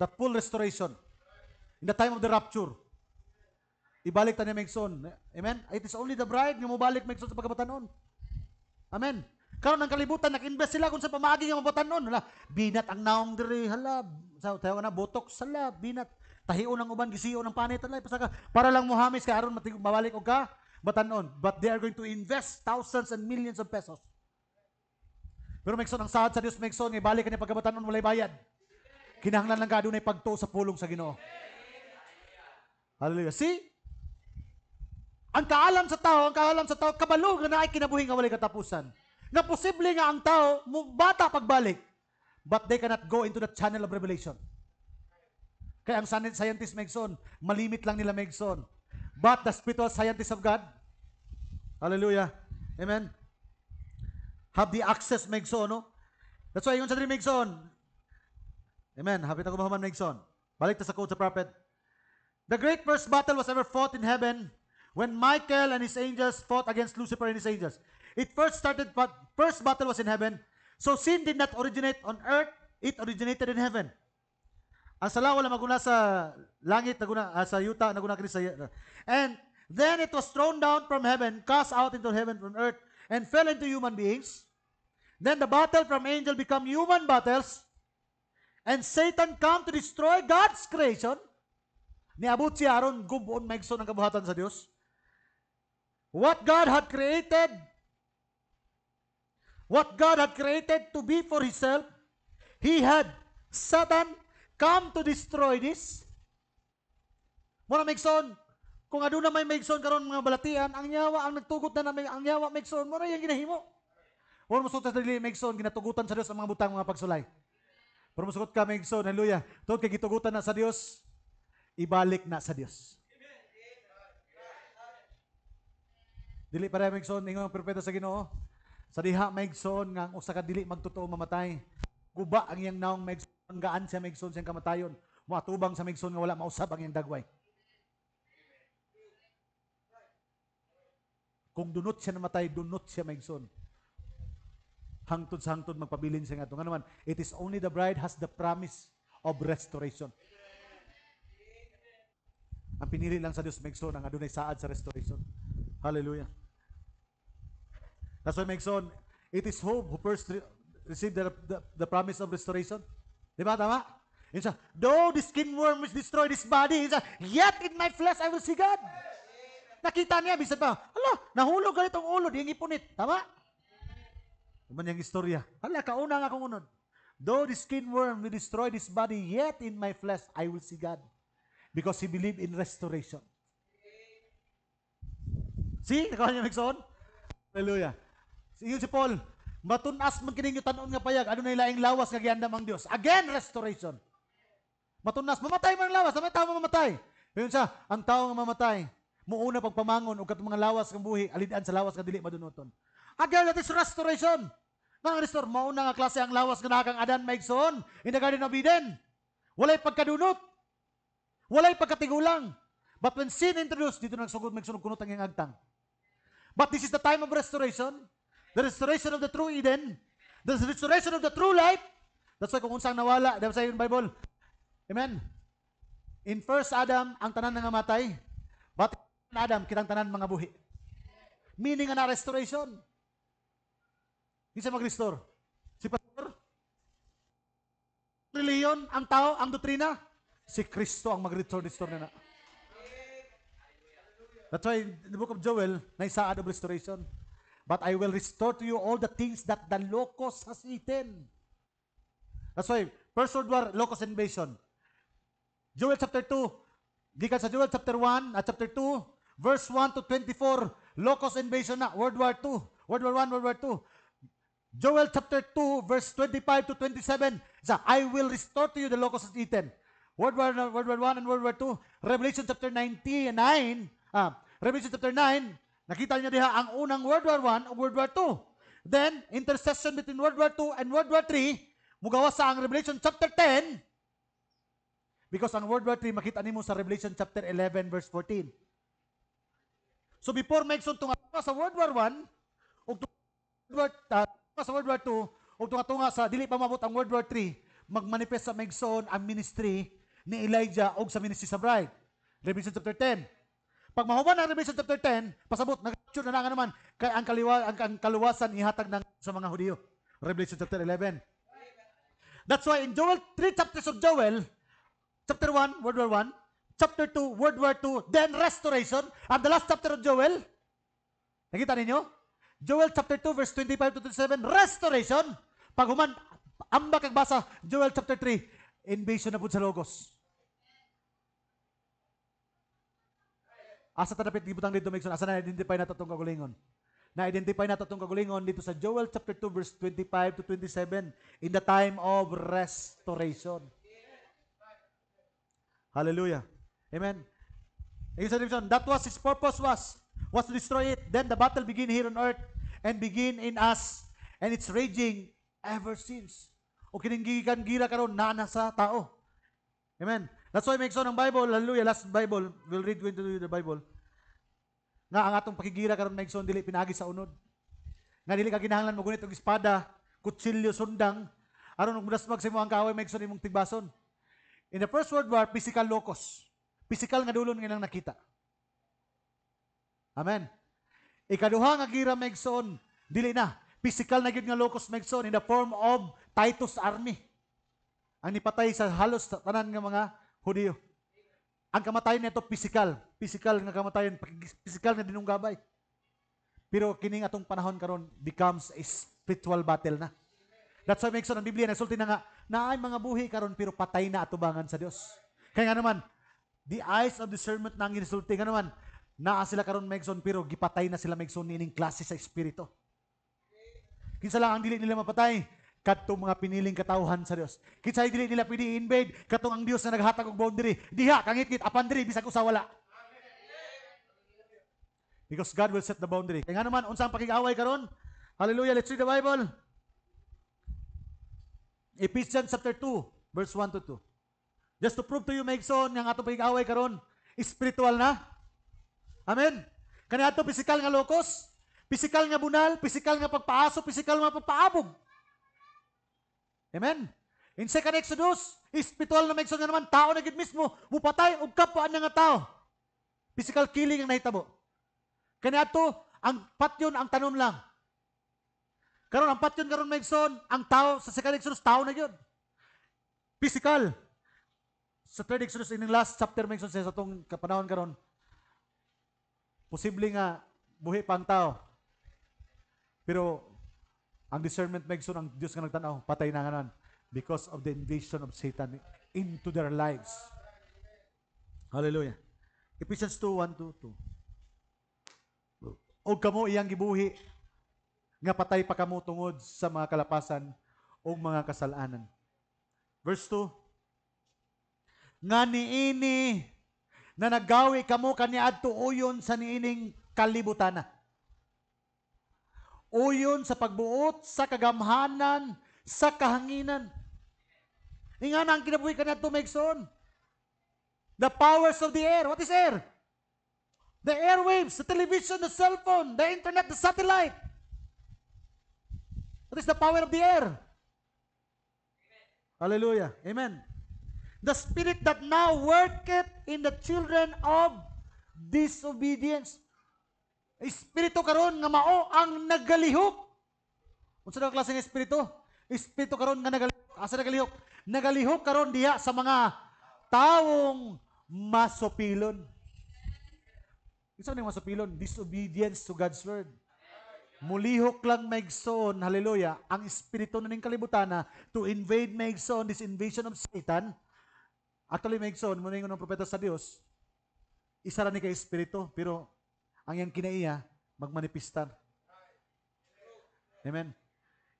The full restoration. In the time of the rapture, ibalik tayo ni Mixon. Amen? It is only the bride nga mubalik Mixon sa pagkabata noon. Amen? Karon ng kalibutan, nag-invest sila kung sa pamagi nga mabatanon. noon. binat ang naong diri. Hala, tayo na, botok. Hala, binat tahion ang uban gisiyo ng panay talay pasaka para lang mo hamis ka aron mabalik og ka batanon but they are going to invest thousands and millions of pesos pero megson ang sahad sa Dios megson ngay balik kanya pagkabatanon walay bayad kinahanglan lang gado na pagtuo sa pulong sa Ginoo Hallelujah. See? Ang kaalam sa tao, ang kaalam sa tao, kabalo nga na ay kinabuhi nga walay katapusan. Nga posible nga ang tao, bata pagbalik. But they cannot go into the channel of revelation. Kaya ang scientist Megson, malimit lang nila Megson. But the spiritual scientist of God, hallelujah, amen, have the access Megson, no? That's why yung sa Megson, amen, hapit na kumahaman Megson. Balik ta sa quote sa prophet. The great first battle was ever fought in heaven when Michael and his angels fought against Lucifer and his angels. It first started, but first battle was in heaven. So sin did not originate on earth, it originated in heaven. Ang sala wala maguna sa langit, naguna, uh, sa yuta, naguna kini sa And then it was thrown down from heaven, cast out into heaven from earth, and fell into human beings. Then the battle from angel become human battles. And Satan come to destroy God's creation. Ni Niabot si aron gubon maigsoon ang kabuhatan sa Dios. What God had created, what God had created to be for Himself, He had Satan come to destroy this? Mo na Megson, kung aduna may Megson karon mga balatian, ang yawa ang nagtugot na namin, ang yawa Megson, mura yang ginahimo. Mo masukot sa dili Megson, ginatugutan sa Dios ang mga butang mga pagsulay. Pero masukot ka Megson, haleluya. Tod kay gitugutan na sa Dios, ibalik na sa Dios. Dili para Megson, ingon ang propeta sa Ginoo. Sa diha Megson nga usa ka dili magtotoo mamatay. Guba ang iyang naong Megson. Panggaan sa migsoon siyang kamatayon. Matubang sa migsoon nga wala mausab ang iyang dagway. Kung dunot siya namatay, dunot siya migsoon. Hangtod sa hangtod magpabilin siya nga ito. Nga naman, it is only the bride has the promise of restoration. Ang pinili lang sa Dios migsoon ang adunay saad sa restoration. Hallelujah. That's why migsoon, it is hope who first received the, the, the promise of restoration. Di ba? Tama? Yun siya, though the skin worm which destroy this body, yun siya, yet in my flesh I will see God. Nakita niya, bisan pa, ala, nahulog ganit ang ulo, di ipunit. Tama? Naman yung istorya. Hala, kauna nga akong unod. Though the skin worm will destroy this body, yet in my flesh I will see God. Because he believed in restoration. See? Nakawa niya magsoon? Hallelujah. Yun si Paul. Matunas man kining tanon nga payag, ano na ilaing lawas nga giandam ang Dios. Again, restoration. Matunas, mamatay man ang lawas, may tao mamatay. Ngayon sa, ang tao nga mamatay, muuna pagpamangon ug katong mga lawas kang buhi, alidaan sa lawas nga dili madunuton. Again, that is restoration. Mga restore, mauna nga klase ang lawas nga nakang adan maigsoon in the Garden of Eden. Walay pagkadunot. Walay pagkatigulang. But when sin introduced, dito nang sugod magsunog kunot ang agtang. But this is the time of restoration. The restoration of the true Eden. The restoration of the true life. That's why kung unsang nawala, that's why yung Bible. Amen? In first Adam, ang tanan nga matay. But in Adam, kitang tanan mga buhi. Meaning na restoration. Hindi siya mag-restore. Si pastor, reliyon, ang tao, ang doktrina, si Kristo ang mag-restore restore na. That's why in the book of Joel, naisaad isa of restoration. But I will restore to you all the things that the locust has eaten. That's why, First World War, locust invasion. Joel chapter 2. Gikan sa Joel chapter 1 at ah, chapter 2, verse 1 to 24, locust invasion na, World War 2. World War 1, World War 2. Joel chapter 2, verse 25 to 27, sa, I will restore to you the locust has eaten. World War, World War 1 and World War 2. Revelation chapter 19, 9, ah, Revelation chapter 9, Nakita niya diha ang unang World War I ug World War II. Then, intercession between World War II and World War III, mugawas sa ang Revelation chapter 10, because ang World War III, makita nimo sa Revelation chapter 11, verse 14. So before Megson tunga sa World War I, ug tunga sa World War II, ah, ug tunga sa dili pa mabot ang World War III, magmanifest sa Megson ang ministry ni Elijah og sa ministry sa bride. Revelation chapter 10. Pag mahuman ang Revelation chapter 10, pasabot, nag-rapture na lang naman ano kay ang, kaliwa, ang, ang kaluwasan ihatag ng sa mga Hudiyo. Revelation chapter 11. That's why in Joel, three chapters of Joel, chapter 1, World War 1, chapter 2, World War 2, then restoration, and the last chapter of Joel, nakita ninyo? Joel chapter 2, verse 25 to 27, restoration. Pag human, ambak ang basa, Joel chapter 3, invasion na po sa Logos. Asa ta dapit gibutang dito Mixon? Asa na identify na tatong kagulingon? Na identify na tatong kagulingon dito sa Joel chapter 2 verse 25 to 27 in the time of restoration. Hallelujah. Amen. Again, that was his purpose was was to destroy it. Then the battle begin here on earth and begin in us and it's raging ever since. O kininggikan gira karon na nasa tao. Amen. That's why make sure ng Bible, hallelujah, last Bible, we'll read with you the Bible. Nga ang atong pakigira karon make sure dili pinagi sa unod. Nga dili ka ginahanglan mo gunit og espada, kutsilyo, sundang, aron ug mudas magsimo ang kaaway make sure imong tigbason. In the First World War, physical locus. Physical nga dulon nga nakita. Amen. Ikaduha nga gira megson, dili na. Physical na gyud nga locus megson in the form of Titus army. Ang nipatay sa halos tanan nga mga Hudiyo. Ang kamatayan nito physical, physical nga kamatayan, physical nga dinong gabay. Pero kining atong panahon karon becomes a spiritual battle na. That's why makes ang Biblia nasulti na nga na ay mga buhi karon pero patay na atubangan sa Dios. Kaya nga naman, the eyes of discernment na ang inisulti nga naman, naa sila karon Megson pero gipatay na sila Megson nining klase sa espiritu. Kinsa lang ang dili nila mapatay, kadtong mga piniling katauhan sa Dios. Kinsay dili nila pwede invade katong ang Dios na naghatag og boundary. Diha kangit-ngit apan diri bisag usa wala. Because God will set the boundary. Kaya nga naman unsang pakig karon? Hallelujah, let's read the Bible. Ephesians chapter 2, verse 1 to 2. Just to prove to you, Megson, ang atong pag-away karon, spiritual na. Amen? Kani ato physical nga locus, physical nga bunal, physical nga pagpaaso, physical nga pagpaabog. Amen? In second Exodus, spiritual na Exodus na naman, tao na gid mismo, mupatay og kapwa nga tao. Physical killing ang nahitabo. Kani ato ang patyon ang tanom lang. Karon ang patyon karon Megson, ang tao sa second Exodus tao na gyud. Physical. Sa third Exodus ining last chapter Megson sa atong kapanahon karon, posible nga buhi pa ang tao. Pero ang discernment makes ang Diyos nga nagtanaw, patay na nga because of the invasion of Satan into their lives. Hallelujah. Ephesians 2, 1 to 2. O kamo iyang gibuhi, nga patay pa kamo tungod sa mga kalapasan o mga kasalanan. Verse 2, Nga niini na nagawi kamo kaniadto uyon sa niining kalibutana uyon sa pagbuot, sa kagamhanan, sa kahanginan. Inga na ang kinabuhi ka na ito, son. The powers of the air. What is air? The airwaves, the television, the cell phone, the internet, the satellite. What is the power of the air. Amen. Hallelujah. Amen. The spirit that now worketh in the children of disobedience. Espiritu karon nga mao ang nagalihok. Unsa daw klase ng espiritu? Espiritu karon nga nagalihok. Asa nagalihok? Nagalihok karon diha sa mga taong masupilon. Isa ni masopilon, disobedience to God's word. Mulihok lang maigsoon, hallelujah, ang espiritu na ning kalibutan na to invade maigsoon this invasion of Satan. Actually maigsoon, muna ng propeta sa Dios, isa ra ni kay espiritu, pero ang iyang kinaiya, ah, magmanipistan. Amen.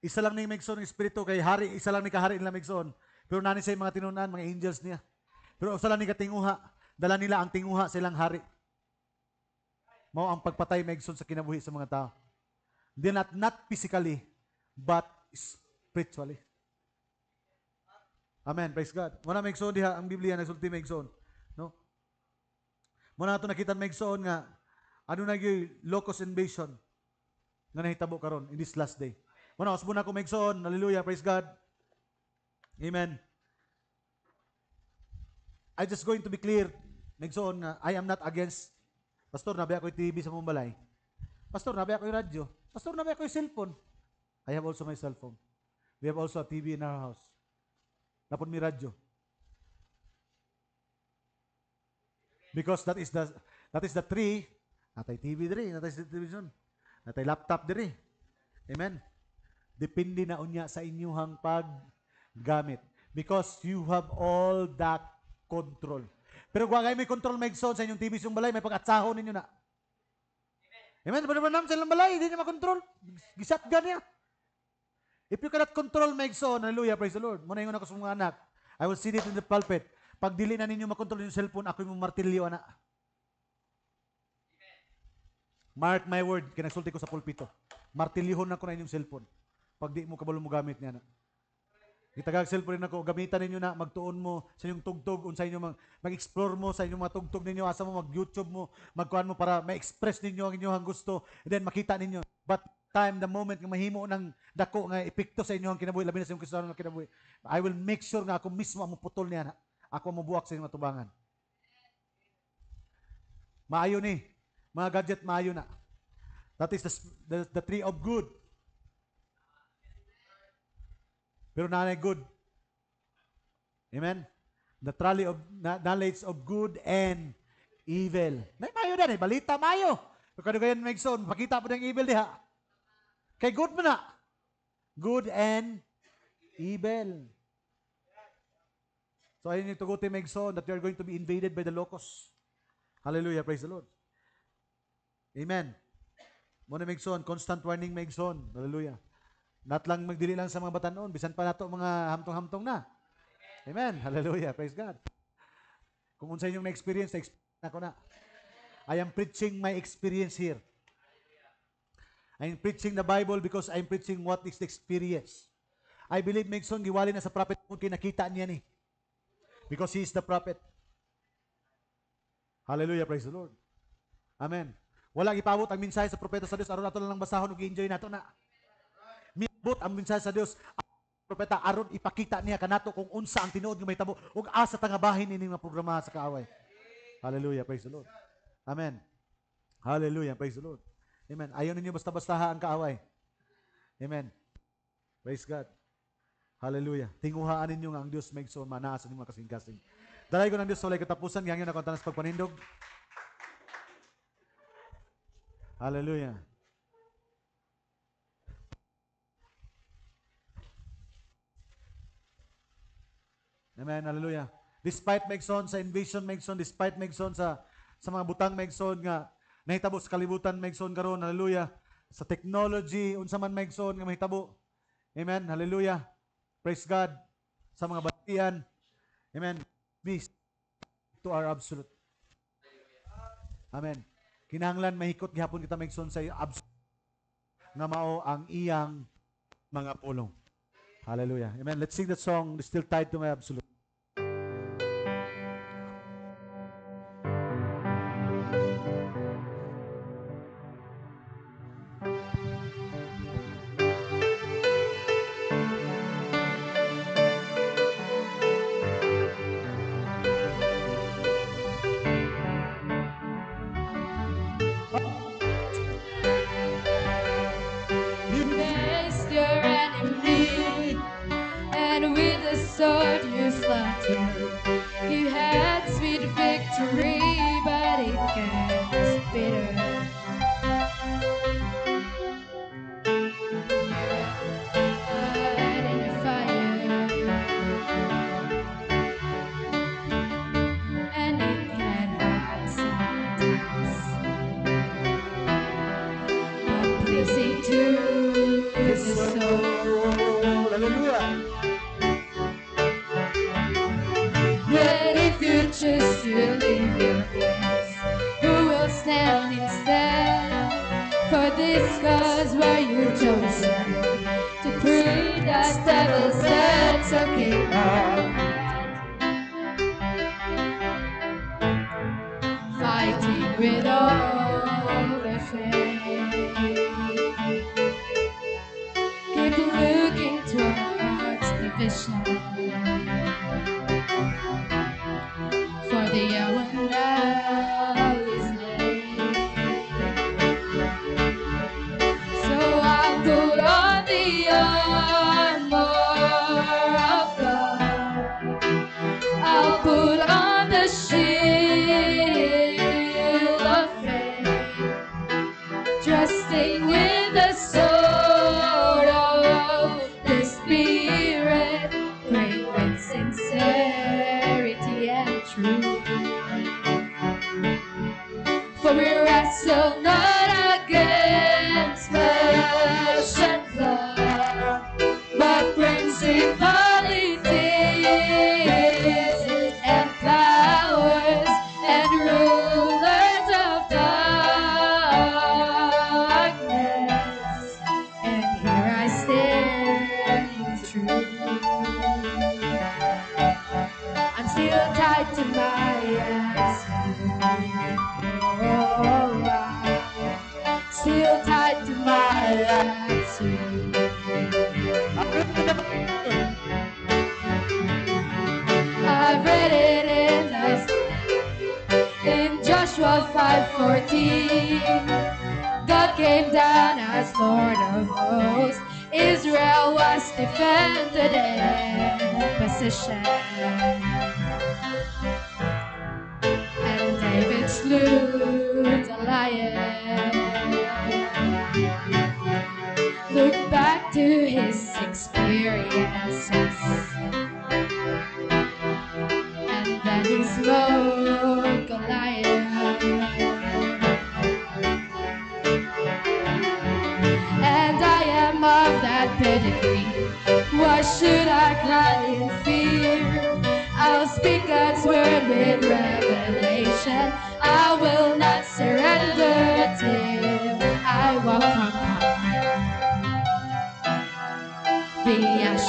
Isa lang ni Megson ng Espiritu, kay hari, isa lang ni kahari nila Megson. Pero nani sa mga tinunan, mga angels niya. Pero sa lang ni katinguha, dala nila ang tinguha sa ilang hari. Mao ang pagpatay Megson sa kinabuhi sa mga tao. Di not, not physically, but spiritually. Amen. Praise God. Muna Megson diha, ang Biblia nagsulti Megson. No? Muna ito nakita Megson nga, ano na yung locust invasion na nahitabo karon in this last day. Muna, usbo na ko maigsoon. Hallelujah. Praise God. Amen. I just going to be clear. Maigsoon nga, I am not against. Pastor, nabi ako yung TV sa Mumbalay. Pastor, nabi ako yung radyo. Pastor, nabi ako yung cellphone. I have also my cellphone. We have also a TV in our house. Napon mi radyo. Because that is the that is the tree Natay TV diri, natay sa television. Natay laptop diri. Amen. Depende na unya sa inyuhang paggamit. Because you have all that control. Pero kung kayo may control may son sa inyong TV sa balay, may pag atsaho ninyo na. Amen? Amen. Pero naman sa inyong balay, hindi niya makontrol. Gisatgan niya. If you cannot control my son, hallelujah, praise the Lord. Muna yung ako sa mga anak. I will see it in the pulpit. Pag dili na ninyo makontrol yung cellphone, ako yung martilyo, anak. Mark my word, kinagsulti ko sa pulpito. Martilihon na ko na inyong cellphone. Pag di mo kabalo mo gamit niya na. Gitagag cellphone rin ako, gamitan ninyo na, magtuon mo sa inyong tugtog, unsa inyo mag, mag-explore mo sa inyong mga tugtog ninyo, asa mo mag-YouTube mo, magkuhan mo para ma-express ninyo ang inyong gusto, and then makita ninyo. But time, the moment, nga mahimo ng dako nga epekto sa inyong kinabuhi, labi na sa inyong kristosan ng kinabuhi, I will make sure nga ako mismo ang putol niya na. Ako ang mabuak sa inyong matubangan. Maayo ni, mga gadget mayo na. That is the, the, the tree of good. Pero nanay good. Amen? The trolley of knowledge of good and evil. May mayo na, eh. balita mayo. Kung ano ganyan may son, pakita po ng evil diha. Kay good mo na. Good and evil. So I need to go to Megson that you are going to be invaded by the locusts. Hallelujah, praise the Lord. Amen. Muna may constant warning may Hallelujah. Not lang magdili lang sa mga batanon, bisan pa nato mga hamtong-hamtong na. Amen. Hallelujah. Praise God. Kung unsa inyong na-experience, na-experience ako na. I am preaching my experience here. I am preaching the Bible because I'm preaching what is the experience. I believe Megson giwali na sa prophet kung kay nakita niya ni. Because he is the prophet. Hallelujah, praise the Lord. Amen. Wala gipawot ang mensahe sa propeta sa Dios aron ato lang basahon ug enjoy nato na. Mibot ang mensahe sa Dios propeta aron ipakita niya kanato kung unsa ang tinuod nga may ug asa ta nga bahin ini nga programa sa kaaway. Hallelujah, praise the Lord. Amen. Hallelujah, praise the Lord. Amen. Ayon ninyo basta-basta ang kaaway. Amen. Praise God. Hallelujah. Tinguhaan ninyo nga ang Dios may so manaas sa inyong mga kasing-kasing. Dalay ko ng Dios sa walay katapusan. Gangyan na kontanas pagpanindog. Hallelujah. Amen. Hallelujah. Despite Megson sa invasion Megson, despite Megson sa sa mga butang Megson nga nahitabo sa kalibutan Megson karon. Hallelujah. Sa technology unsa man Megson nga mahitabo. Amen. Hallelujah. Praise God sa mga batian. Amen. Be to our absolute. Amen. Kinahanglan mahikot gihapon kita maigsoon sa abs nga mao ang iyang mga pulong. Hallelujah. Amen. Let's sing that song, Still Tied to My Absolute. start your slaughter. suck it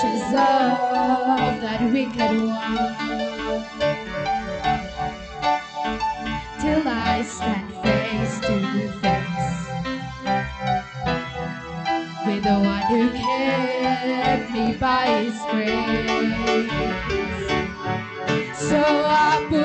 precious love that wicked one. Till I stand face to face with the one who kept me by his grace. So I put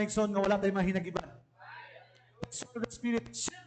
make sure nga wala tayong mahinagiban. Let's Spirit,